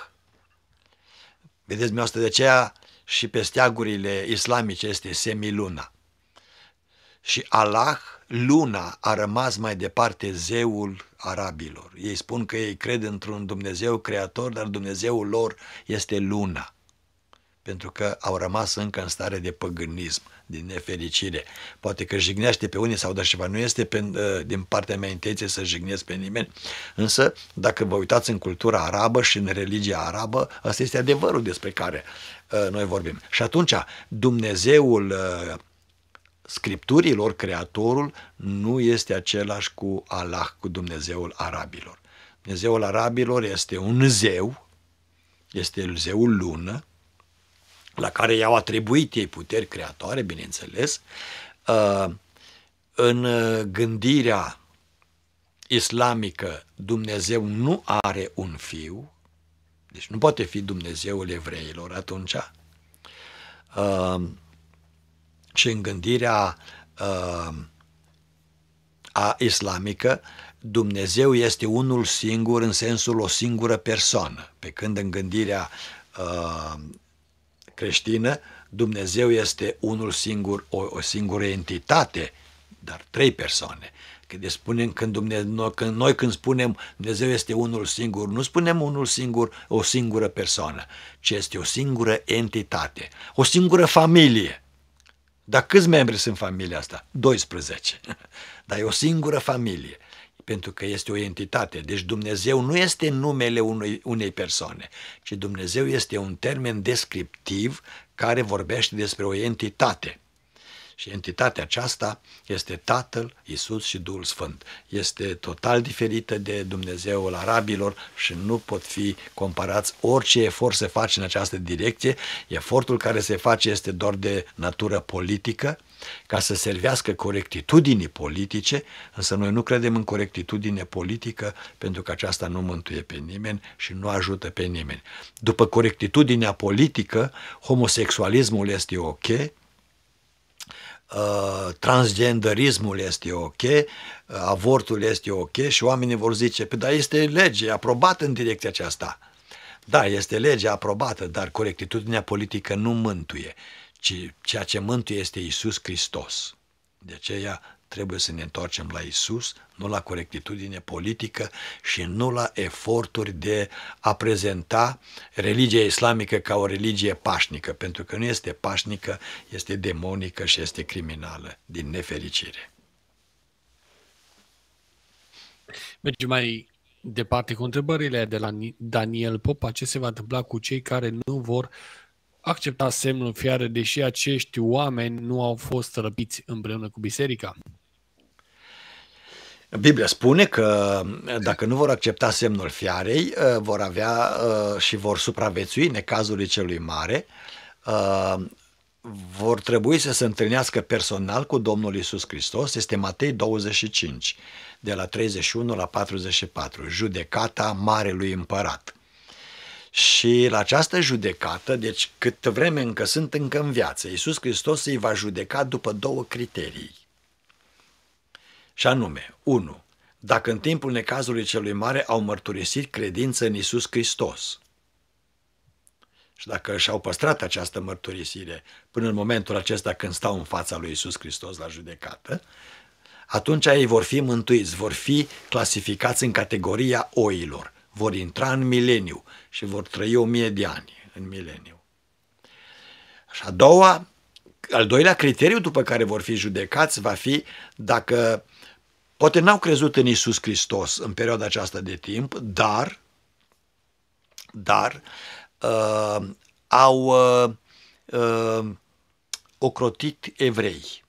Vedeți, mi de aceea și pe steagurile islamice este semiluna. Și Allah, luna, a rămas mai departe zeul arabilor. Ei spun că ei cred într-un Dumnezeu creator, dar Dumnezeul lor este luna, pentru că au rămas încă în stare de păgânism, din nefericire. Poate că jignește pe unii sau dar ceva. Nu este pe, ă, din partea mea intenție să jignesc pe nimeni. Însă, dacă vă uitați în cultura arabă și în religia arabă, asta este adevărul despre care ă, noi vorbim. Și atunci, Dumnezeul ă, scripturilor, creatorul, nu este același cu Allah, cu Dumnezeul arabilor. Dumnezeul arabilor este un zeu, este zeul lună, la care i-au atribuit ei puteri creatoare, bineînțeles, uh, în uh, gândirea islamică Dumnezeu nu are un fiu, deci nu poate fi Dumnezeul evreilor atunci, și uh, în gândirea a islamică, Dumnezeu este unul singur în sensul o singură persoană, pe când în gândirea creștină, Dumnezeu este unul singur, o, o singură entitate, dar trei persoane. Când spunem când, Dumnezeu, noi, când noi când spunem Dumnezeu este unul singur, nu spunem unul singur, o singură persoană, ci este o singură entitate, o singură familie. Dar câți membri sunt familia asta? 12. Dar e o singură familie pentru că este o entitate. Deci Dumnezeu nu este numele unui, unei persoane, ci Dumnezeu este un termen descriptiv care vorbește despre o entitate. Și entitatea aceasta este Tatăl, Isus și Duhul Sfânt. Este total diferită de Dumnezeul arabilor și nu pot fi comparați orice efort se face în această direcție. Efortul care se face este doar de natură politică, ca să servească corectitudinii politice, însă noi nu credem în corectitudine politică pentru că aceasta nu mântuie pe nimeni și nu ajută pe nimeni. După corectitudinea politică, homosexualismul este ok, uh, transgenderismul este ok, uh, avortul este ok și oamenii vor zice, păi, dar este lege aprobată în direcția aceasta. Da, este legea aprobată, dar corectitudinea politică nu mântuie ci ceea ce mântuie este Isus Hristos. De aceea trebuie să ne întoarcem la Isus, nu la corectitudine politică și nu la eforturi de a prezenta religia islamică ca o religie pașnică, pentru că nu este pașnică, este demonică și este criminală, din nefericire.
Mergem mai departe cu întrebările de la Daniel Popa. Ce se va întâmpla cu cei care nu vor uh, accepta semnul în fiară, deși acești oameni nu au fost răpiți împreună cu biserica?
Biblia spune că dacă nu vor accepta semnul fiarei, uh, vor avea uh, și vor supraviețui necazului celui mare, uh, vor trebui să se întâlnească personal cu Domnul Isus Hristos, este Matei 25, de la 31 la 44, judecata Marelui Împărat. Și la această judecată, deci cât vreme încă sunt încă în viață, Iisus Hristos îi va judeca după două criterii. Și anume, 1. Dacă în timpul necazului celui mare au mărturisit credință în Iisus Hristos și dacă și-au păstrat această mărturisire până în momentul acesta când stau în fața lui Iisus Hristos la judecată, atunci ei vor fi mântuiți, vor fi clasificați în categoria oilor, vor intra în mileniu, și vor trăi o mie de ani în mileniu. Și a doua, al doilea criteriu după care vor fi judecați va fi dacă poate n-au crezut în Isus Hristos în perioada aceasta de timp, dar dar uh, au uh, uh, ocrotit evrei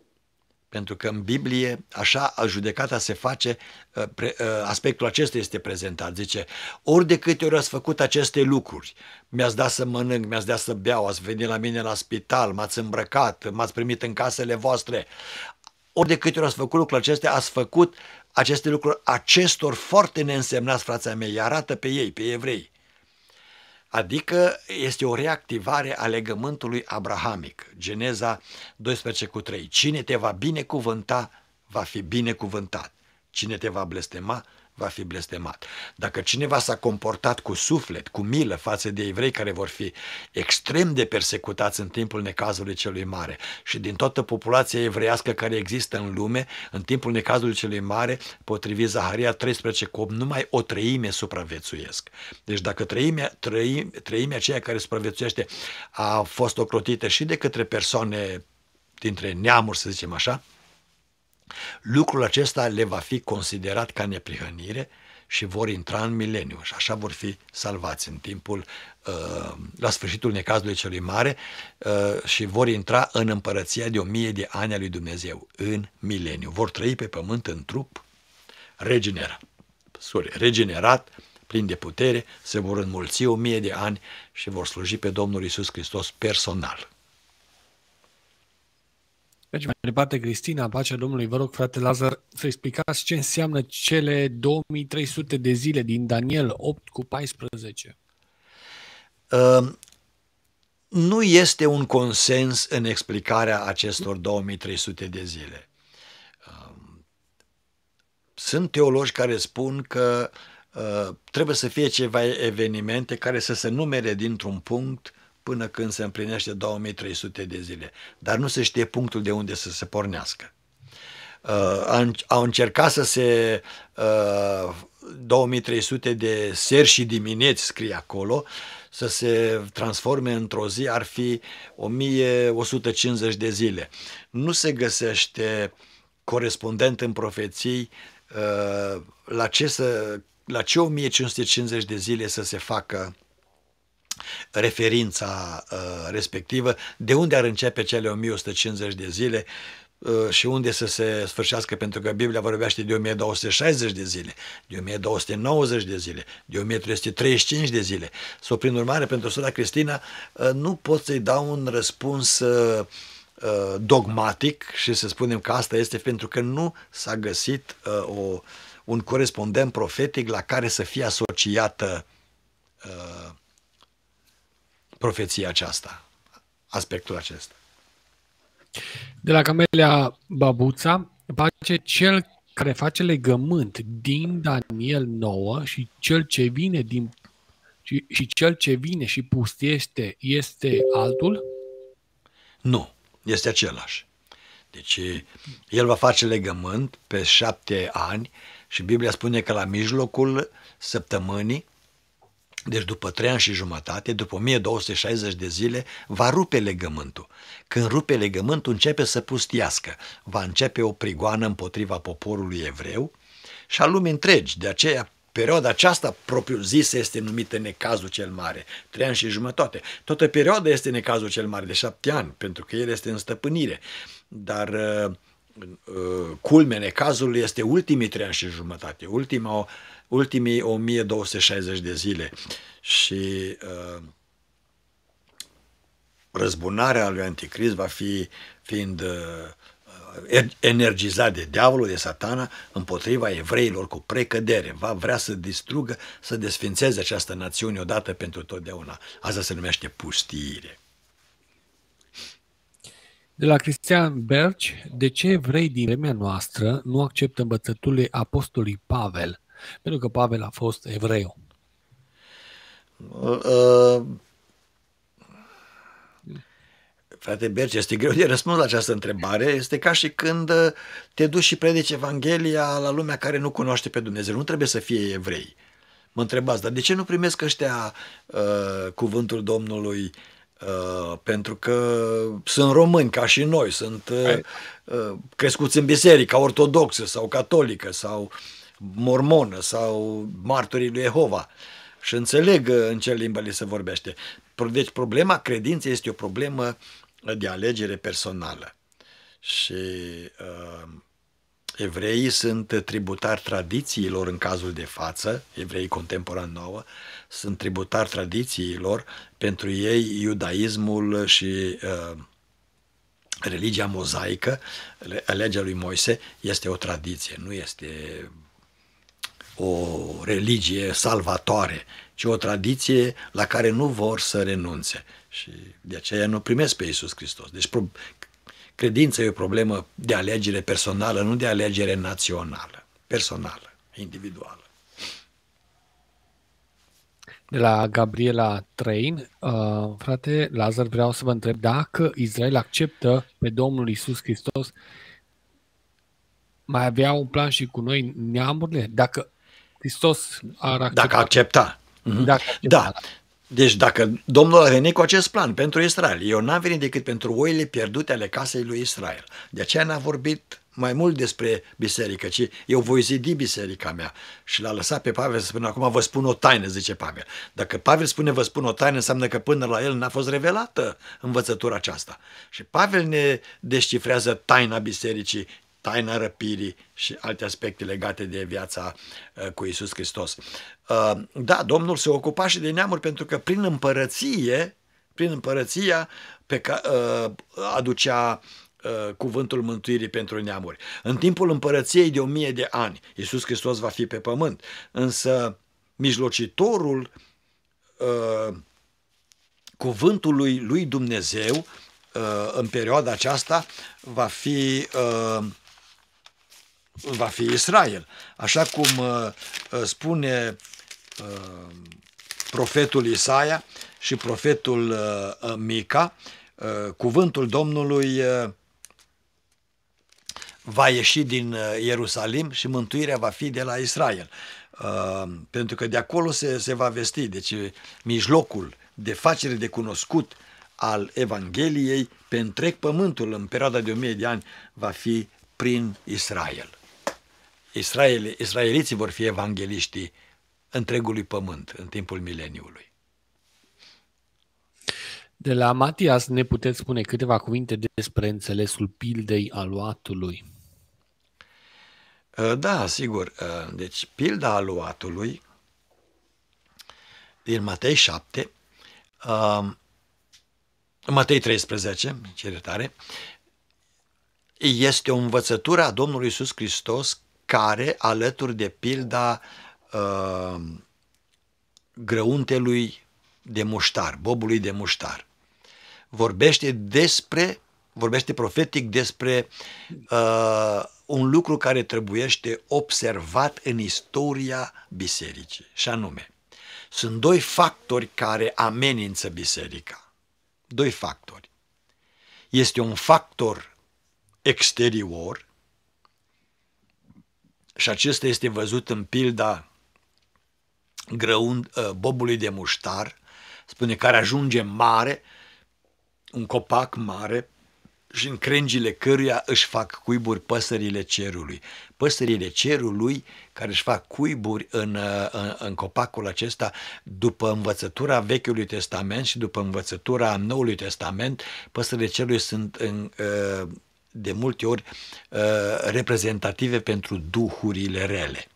pentru că în Biblie așa judecata se face, ă, ă, aspectul acesta este prezentat. Zice, ori de câte ori ați făcut aceste lucruri, mi-ați dat să mănânc, mi-ați dat să beau, ați venit la mine la spital, m-ați îmbrăcat, m-ați primit în casele voastre, ori de câte ori ați făcut lucrurile acestea, ați făcut aceste lucruri acestor foarte neînsemnați, frața mea, îi arată pe ei, pe evrei adică este o reactivare a legământului abrahamic, Geneza 12 cu 3. Cine te va binecuvânta, va fi binecuvântat. Cine te va blestema, va fi blestemat. Dacă cineva s-a comportat cu suflet, cu milă față de evrei care vor fi extrem de persecutați în timpul necazului celui mare și din toată populația evreiască care există în lume, în timpul necazului celui mare, potrivit Zaharia 13 cu 8, numai o treime supraviețuiesc. Deci dacă treimea, treime, treimea aceea care supraviețuiește a fost ocrotită și de către persoane dintre neamuri, să zicem așa, Lucrul acesta le va fi considerat ca neprihănire și vor intra în mileniu și așa vor fi salvați în timpul, uh, la sfârșitul necazului celui mare uh, și vor intra în împărăția de o mie de ani a lui Dumnezeu, în mileniu. Vor trăi pe pământ în trup regenerat, sorry, regenerat plin de putere, se vor înmulți o mie de ani și vor sluji pe Domnul Isus Hristos personal.
Deci, mai departe, Cristina, pacea Domnului, vă rog, frate Lazar, să explicați ce înseamnă cele 2300 de zile din Daniel 8 cu 14. Uh, ehm, nu
este un consens în explicarea acestor 2300 de zile. Ehm, sunt teologi care spun că uh, trebuie să fie ceva evenimente care să se numere dintr-un punct uh, până când se împlinește 2300 de zile, dar nu se știe punctul de unde să se pornească. Uh, au încercat să se 2300 uh, de seri și dimineți, scrie acolo, să se transforme într-o zi ar fi 1150 de zile. Nu se găsește corespondent în profeții uh, la ce, să, la ce 1550 de zile să se facă referința uh, respectivă, de unde ar începe cele 1150 de zile uh, și unde să se sfârșească, pentru că Biblia vorbește de 1260 de zile, de 1290 de zile, de 1335 de zile. Sau, prin urmare, pentru sora Cristina, uh, nu pot să-i dau un răspuns uh, uh, dogmatic și să spunem că asta este pentru că nu s-a găsit uh, o, un corespondent profetic la care să fie asociată uh, profeția aceasta, aspectul acesta.
De la Camelia Babuța, pace cel care face legământ din Daniel 9 și cel ce vine din și, și cel ce vine și pustiește este altul?
Nu, este același. Deci el va face legământ pe șapte ani și Biblia spune că la mijlocul săptămânii deci după trei ani și jumătate, după 1260 de zile, va rupe legământul. Când rupe legământul, începe să pustiască. Va începe o prigoană împotriva poporului evreu și a lumii întregi. De aceea, perioada aceasta propriu zisă este numită necazul cel mare, trei ani și jumătate. Toată perioada este necazul cel mare, de șapte ani, pentru că el este în stăpânire. Dar uh, uh, culmea necazului este ultimii trei ani și jumătate, ultima ultimii 1260 de zile și uh, răzbunarea lui Anticrist va fi fiind uh, uh energizat de diavolul, de satana, împotriva evreilor cu precădere. Va vrea să distrugă, să desfințeze această națiune odată pentru totdeauna. Asta se numește pustiire.
De la Cristian Berci, de ce evrei din vremea noastră nu acceptă învățăturile apostolului Pavel pentru că Pavel a fost evreu.
Uh, uh, frate Berge, este greu de răspuns la această întrebare. Este ca și când uh, te duci și predici Evanghelia la lumea care nu cunoaște pe Dumnezeu. Nu trebuie să fie evrei. Mă întrebați, dar de ce nu primesc ăștia uh, cuvântul Domnului Uh, pentru că sunt români ca și noi, sunt uh, uh, crescuți în biserică ortodoxă sau catolică sau mormonă sau martorii lui Jehova și înțeleg uh, în ce limbă li se vorbește. Deci problema credinței este o problemă de alegere personală. Și uh, evreii sunt tributari tradițiilor în cazul de față, evreii contemporan nouă, sunt tributari tradițiilor, pentru ei iudaismul și uh, religia mozaică, legea lui Moise, este o tradiție, nu este o religie salvatoare, ci o tradiție la care nu vor să renunțe. Și de aceea nu primesc pe Iisus Hristos. Deci credința e o problemă de alegere personală, nu de alegere națională, personală, individuală.
De la Gabriela Train, uh, frate Lazar, vreau să vă întreb dacă Israel acceptă pe Domnul Isus Hristos mai avea un plan și cu noi neamurile? Dacă Hristos ar accepta. Mhm. Dacă
accepta. Mm-hmm. Dacă accepta. Da. Deci dacă Domnul a venit cu acest plan
pentru Israel,
eu n-am venit decât pentru oile pierdute ale casei lui Israel. De aceea n-a vorbit mai mult despre biserică, ci eu voi zidi biserica mea. Și l-a lăsat pe Pavel să spună, acum vă spun o taină, zice Pavel. Dacă Pavel spune vă spun o taină, înseamnă că până la el n-a fost revelată învățătura aceasta. Și Pavel ne descifrează taina bisericii, taina răpirii și alte aspecte legate de viața uh, cu Isus Hristos. Uh, da, Domnul se ocupa și de neamuri pentru că prin împărăție, prin împărăția pe care uh, aducea cuvântul mântuirii pentru neamuri. În timpul împărăției de o mie de ani, Iisus Hristos va fi pe pământ, însă mijlocitorul cuvântului lui Dumnezeu în perioada aceasta va fi uh, va fi Israel. Așa cum uh, uh, spune uh, profetul Isaia și profetul Mica, cuvântul Domnului va ieși din Ierusalim și mântuirea va fi de la Israel. Pentru că de acolo se, se va vesti, deci mijlocul de facere de cunoscut al Evangheliei pe întreg pământul în perioada de o mie de ani va fi prin Israel. Israel, israeliții vor fi evangeliștii întregului pământ în timpul mileniului.
De la Matias ne puteți spune câteva cuvinte despre înțelesul pildei aluatului.
Uh, da, sigur. Uh, deci, pilda aluatului din Matei 7, uh, Matei 13, cerere este o învățătură a Domnului Iisus Hristos care, alături de pilda uh, grăuntelui de muștar, bobului de muștar, vorbește despre, vorbește profetic despre uh, un lucru care trebuiește observat în istoria bisericii, și anume, sunt doi factori care amenință biserica. Doi factori. Este un factor exterior, și acesta este văzut în pilda grăund, ă, bobului de muștar, spune, care ajunge mare, un copac mare, și în crengile căruia își fac cuiburi păsările cerului. Păsările cerului care își fac cuiburi în, ă, în, în copacul acesta după învățătura Vechiului Testament și după învățătura Noului Testament, păsările cerului sunt în, ă, de multe ori uh, reprezentative pentru duhurile rele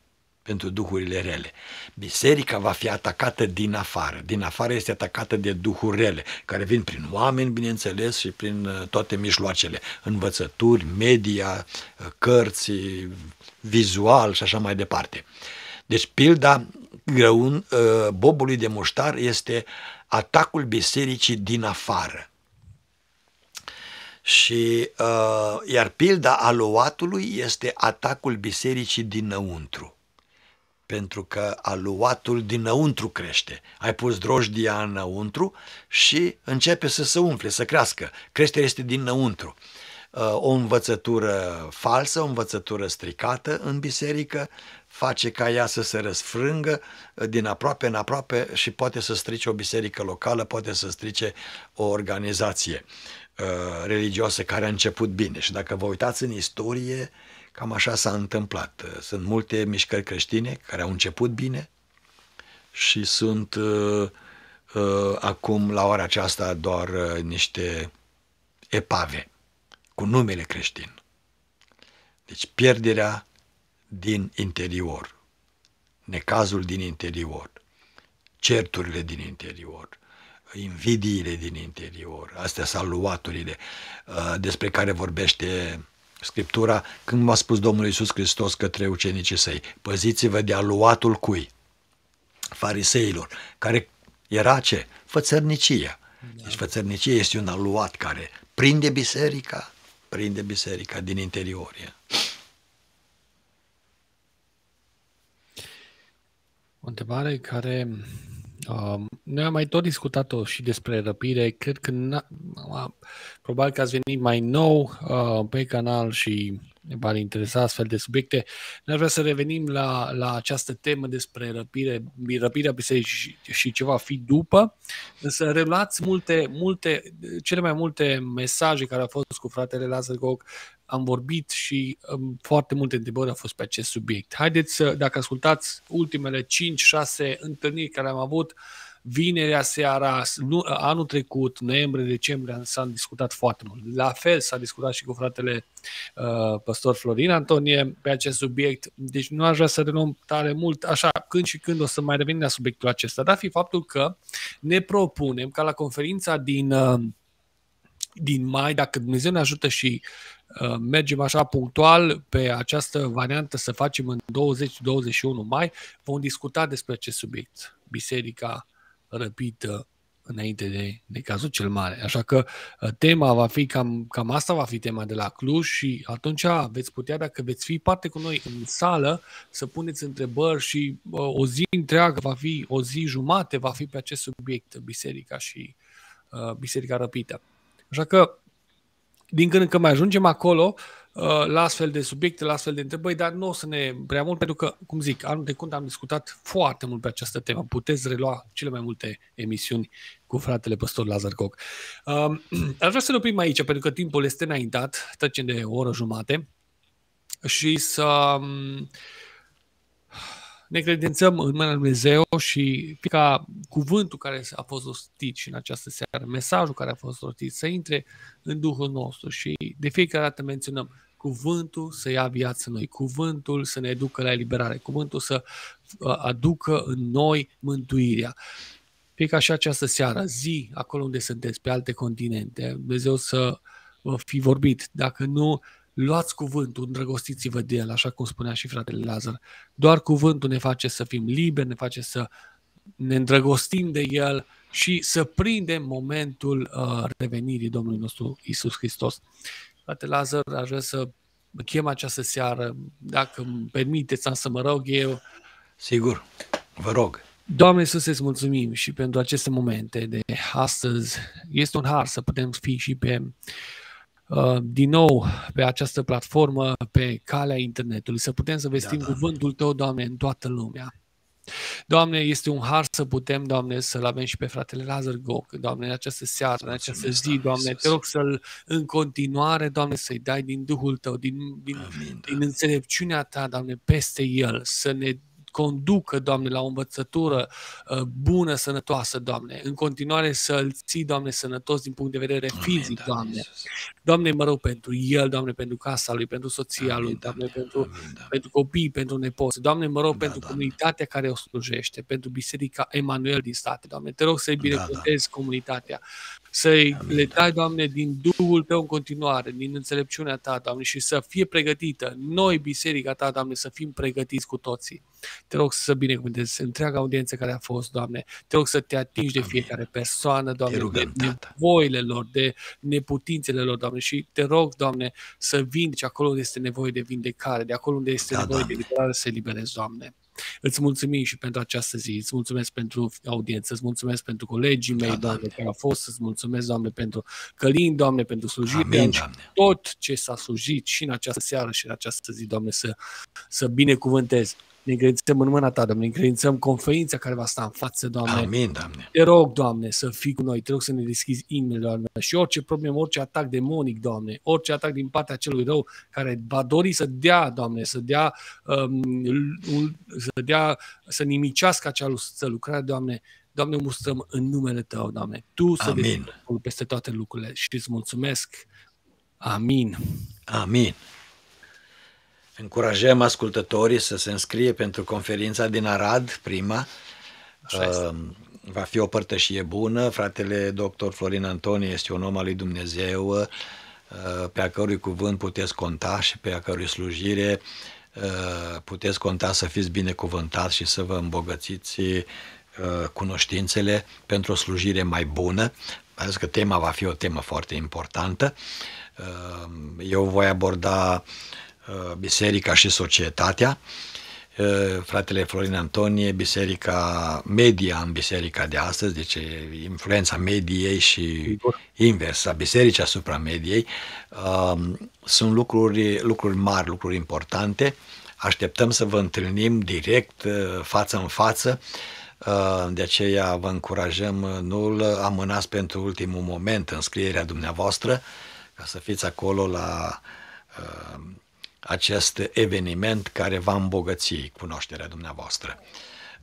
pentru duhurile rele. Biserica va fi atacată din afară. Din afară este atacată de duhuri rele, care vin prin oameni, bineînțeles, și prin uh, toate mijloacele. Învățături, media, uh, cărți, vizual și așa mai departe. Deci, pilda grăun, bobului de muștar este atacul bisericii din afară. Și uh, iar pilda aluatului este atacul bisericii dinăuntru. Pentru că aluatul dinăuntru crește. Ai pus drojdia înăuntru și începe să se umfle, să crească. Creșterea este dinăuntru. Uh, o învățătură falsă, o învățătură stricată în biserică face ca ea să se răsfrângă din aproape în aproape și poate să strice o biserică locală, poate să strice o organizație. Uh, religioasă care a început bine. Și dacă vă uitați în istorie, cam așa s-a întâmplat. Uh, sunt multe mișcări creștine care au început bine și sunt uh, uh, acum, la ora aceasta, doar uh, niște epave cu numele creștin. Deci pierderea din interior, necazul din interior, certurile din interior, invidiile din interior, astea saluaturile uh, despre care vorbește Scriptura când m-a spus Domnul Iisus Hristos către ucenicii săi, păziți-vă de aluatul cui? Fariseilor, care era ce? Fățărnicia. Da. Deci fățărnicia este un aluat care prinde biserica, prinde biserica din interior.
O întrebare care Uh, noi am mai tot discutat-o și despre răpire. Cred că probabil că ați venit mai nou uh, pe canal și v-ar interesa astfel de subiecte. Noi vrea să revenim la, la această temă despre răpire, răpirea bisericii și ce va fi după, însă reluați multe, multe, cele mai multe mesaje care au fost cu fratele Lazar Gog, am vorbit și um, foarte multe întrebări au fost pe acest subiect. Haideți să, dacă ascultați ultimele 5-6 întâlniri care am avut, uh, vinerea seara, anul trecut, noiembrie, decembrie, s-a discutat foarte mult. La fel s-a discutat și cu fratele uh, păstor Florin Antonie pe acest subiect, deci nu aș vrea să reluăm tare mult, așa, când și când o să mai revenim la subiectul acesta, dar fi faptul că ne propunem ca la conferința din uh, din mai, dacă Dumnezeu ne ajută și uh, mergem așa punctual pe această variantă să facem în 20-21 mai, vom discuta despre acest subiect. Biserica răpită înainte de, de cazul cel mare. Așa că uh, tema va fi cam, cam asta va fi tema de la Cluj și atunci veți putea, dacă veți fi parte cu noi în sală, să puneți întrebări și uh, o zi întreagă va fi, o zi jumate va fi pe acest subiect, biserica și uh, biserica răpită. Așa că din când în când mai ajungem acolo, uh, Uh, la astfel de subiecte, la astfel de întrebări, dar nu o să ne prea mult, pentru că, cum zic, anul când am discutat foarte mult pe această temă. Puteți relua cele mai multe emisiuni cu fratele păstor Lazar Coc. Um, aș vrea să ne oprim aici, pentru că timpul este înaintat, trecem de o oră jumate, și să... Um, ne credințăm în mâna Lui Dumnezeu și fie ca cuvântul care a fost rostit și în această seară, mesajul care a fost rostit, să intre în Duhul nostru și de fiecare dată menționăm cuvântul să ia viață noi, cuvântul să ne educă la eliberare, cuvântul să uh, aducă în noi mântuirea. Fie ca și această seară, zi, acolo unde sunteți, pe alte continente, Dumnezeu să vă fi vorbit. Dacă nu, luați cuvântul, îndrăgostiți-vă de el, așa cum spunea și fratele Lazar. Doar cuvântul ne face să fim liberi, ne face să ne îndrăgostim de el și să prindem momentul uh, revenirii Domnului nostru Isus Hristos. Frate Lazar, aș vrea să chem această seară, dacă îmi permiteți, am să mă rog eu. Sigur, vă rog. Doamne Iisus, îți mulțumim și pentru aceste momente de astăzi. Este un har să putem fi și pe Uh, din nou pe această platformă, pe calea internetului, să putem să vestim da, da. cuvântul Tău, Doamne, în toată lumea. Doamne, este un har să putem, Doamne, să-l avem și pe fratele Lazar Goc, Doamne, în această seară, în această zi, Doamne, te rog să-l în continuare, Doamne, să-i dai din Duhul Tău, din, din, Amin, din da. înțelepciunea Ta, Doamne, peste el, să ne conducă, Doamne, la o învățătură uh, bună, sănătoasă, Doamne. În continuare să-l ții, Doamne, sănătos din punct de vedere fizic, Doamne. Doamne. Doamne, mă rog pentru el, Doamne, pentru casa lui, pentru soția Amin, lui, Doamne, Doamne pentru, Doamne. pentru copii, pentru nepoți. Doamne, mă rog da, pentru Doamne. comunitatea care o slujește, pentru biserica Emanuel din state, Doamne. Te rog să-i da, binecuvântezi da. comunitatea. Să-i Amin. le dai, Doamne, din Duhul Tău în continuare, din înțelepciunea Ta, Doamne, și să fie pregătită. Noi, biserica Ta, Doamne, să fim pregătiți cu toții. Te rog să binecuvântezi întreaga audiență care a fost, Doamne. Te rog să te atingi de fiecare persoană, Doamne, rugăm, de nevoile lor, de neputințele lor, Doamne. Și te rog, Doamne, să vindeci acolo unde este nevoie de vindecare, de acolo unde este da, nevoie Doamne. de liberare, să eliberezi, Doamne. Îți mulțumim și pentru această zi, îți mulțumesc pentru audiență, îți mulțumesc pentru colegii mei, da, Doamne, da. care au fost, îți mulțumesc, Doamne, pentru călin, Doamne, pentru slujire, tot ce s-a slujit și în această seară și în această zi, Doamne, să, să binecuvântezi. Ne încredințăm în mâna Ta, Doamne, ne încredințăm conferința care va sta în față, Doamne. Amin, Doamne. Te rog, Doamne, să fii cu noi, te rog să ne deschizi inimile, Doamne, și orice problemă, orice atac demonic, Doamne, orice atac din partea celui rău care va dori să dea, Doamne, să dea, um, să dea, să nimicească acea lucrare, Doamne, Doamne, mustrăm în numele Tău, Doamne. Tu să Amin. peste toate lucrurile și îți mulțumesc. Amin. Amin.
Încurajăm ascultătorii să se înscrie pentru conferința din Arad, prima. va fi o părtășie bună. Fratele doctor Florin Antonie este un om al lui Dumnezeu uh, pe a cărui cuvânt puteți conta și pe a cărui slujire uh, puteți conta să fiți binecuvântați și să vă îmbogățiți uh, cunoștințele pentru o slujire mai bună. Mai că tema va fi o temă foarte importantă. Eu voi aborda Uh, biserica și societatea, uh, fratele Florin Antonie, biserica media în biserica de astăzi, deci influența mediei și inversa bisericii asupra mediei, um, sunt lucruri, lucruri mari, lucruri importante. Așteptăm să vă întâlnim direct, uh, față în față, de aceea vă încurajăm, nu-l amânați pentru ultimul moment în scrierea dumneavoastră, ca să fiți acolo la acest eveniment care va îmbogăți cunoașterea dumneavoastră.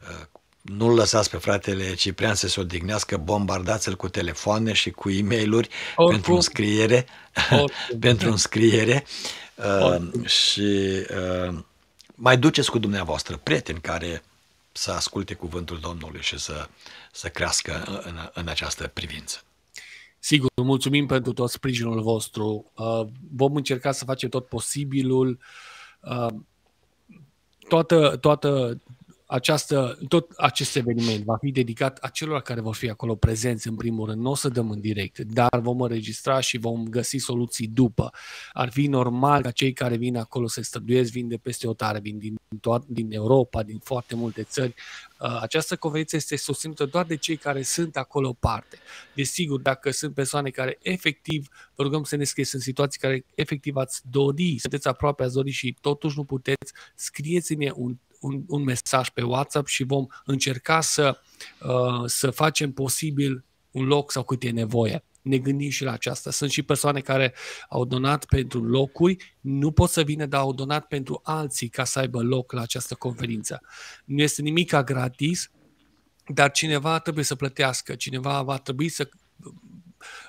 Uh, nu-l lăsați pe fratele Ciprian să se odihnească, bombardați-l cu telefoane și cu e mail pentru scriere, pentru un scriere. Uh, și uh, mai duceți cu dumneavoastră prieteni care să asculte cuvântul Domnului și să, să crească în, în această privință.
Sigur, mulțumim pentru tot sprijinul vostru. Uh, vom încerca să facem tot posibilul. Uh, toată, toată, această, tot acest eveniment va fi dedicat acelor care vor fi acolo prezenți în primul rând. Nu o să dăm în direct, dar vom înregistra și vom găsi soluții după. Ar fi normal ca cei care vin acolo se străduiesc, vin de peste o tare, vin din, to- din Europa, din foarte multe țări. Uh, această conferință este susținută doar de cei care sunt acolo parte. Desigur, dacă sunt persoane care efectiv, vă rugăm să ne scrieți în situații care efectiv ați dori, sunteți aproape, ați dori și totuși nu puteți, scrieți-ne un un, un mesaj pe WhatsApp și vom încerca să, uh, să facem posibil un loc sau cât e nevoie. Ne gândim și la aceasta. Sunt și persoane care au donat pentru locuri, nu pot să vină, dar au donat pentru alții ca să aibă loc la această conferință. Nu este nimic gratis, dar cineva trebuie să plătească, cineva va trebui să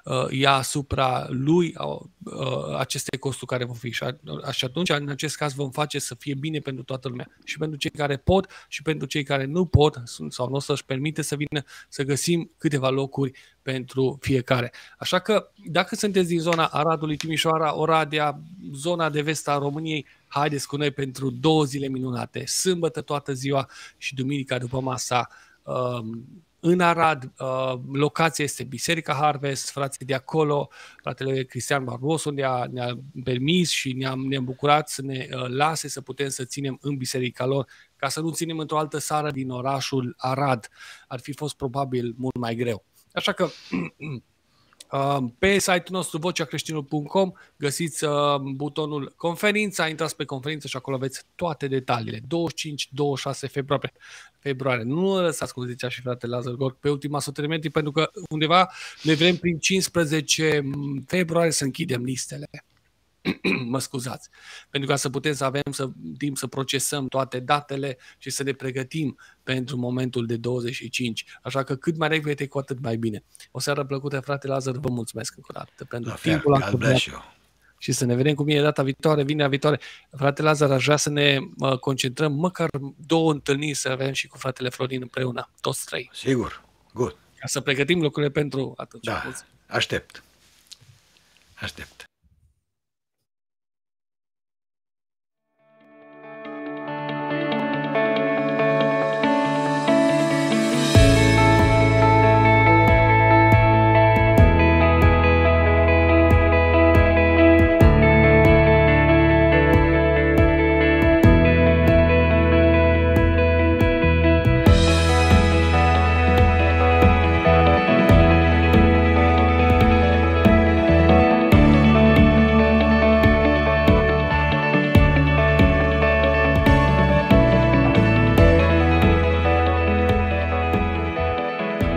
Uh, ia asupra lui uh, uh, aceste costuri care vor fi. Și, a, și atunci, în acest caz, vom face să fie bine pentru toată lumea. Și pentru cei care pot și pentru cei care nu pot sau nu o să-și permite să vină să găsim câteva locuri pentru fiecare. Așa că, dacă sunteți din zona Aradului, Timișoara, Oradea, zona de vest a României, haideți cu noi pentru două zile minunate, sâmbătă toată ziua și duminica după masa um, în Arad, uh, locația este Biserica Harvest, frații de acolo, fratele Cristian Barbosu ne-a, ne-a permis și ne-am, ne-am bucurat să ne uh, lase să putem să ținem în biserica lor, ca să nu ținem într-o altă sară din orașul Arad. Ar fi fost probabil mult mai greu. Așa că Um, pe site-ul nostru voceacreștinul.com găsiți um, butonul conferința, intrați pe conferință și acolo aveți toate detaliile. 25-26 februarie. februarie. Nu lăsați, cum zicea și frate Lazar Gorg, pe ultima sută de metri, pentru că undeva ne vrem prin 15 februarie să închidem listele. mă scuzați, pentru ca să putem să avem să, timp să procesăm toate datele și să ne pregătim pentru momentul de 25. Așa că cât mai repede, cu atât mai bine. O seară plăcută, frate Lazar, vă mulțumesc încă o dată pentru La timpul acordat. Și să ne vedem cu mine data viitoare, vinerea viitoare. Frate Lazar, aș vrea să ne concentrăm măcar două întâlniri să avem și cu fratele Florin împreună, toți trei. Sigur, good. Ca să pregătim lucrurile pentru atunci. Da,
aștept. Aștept.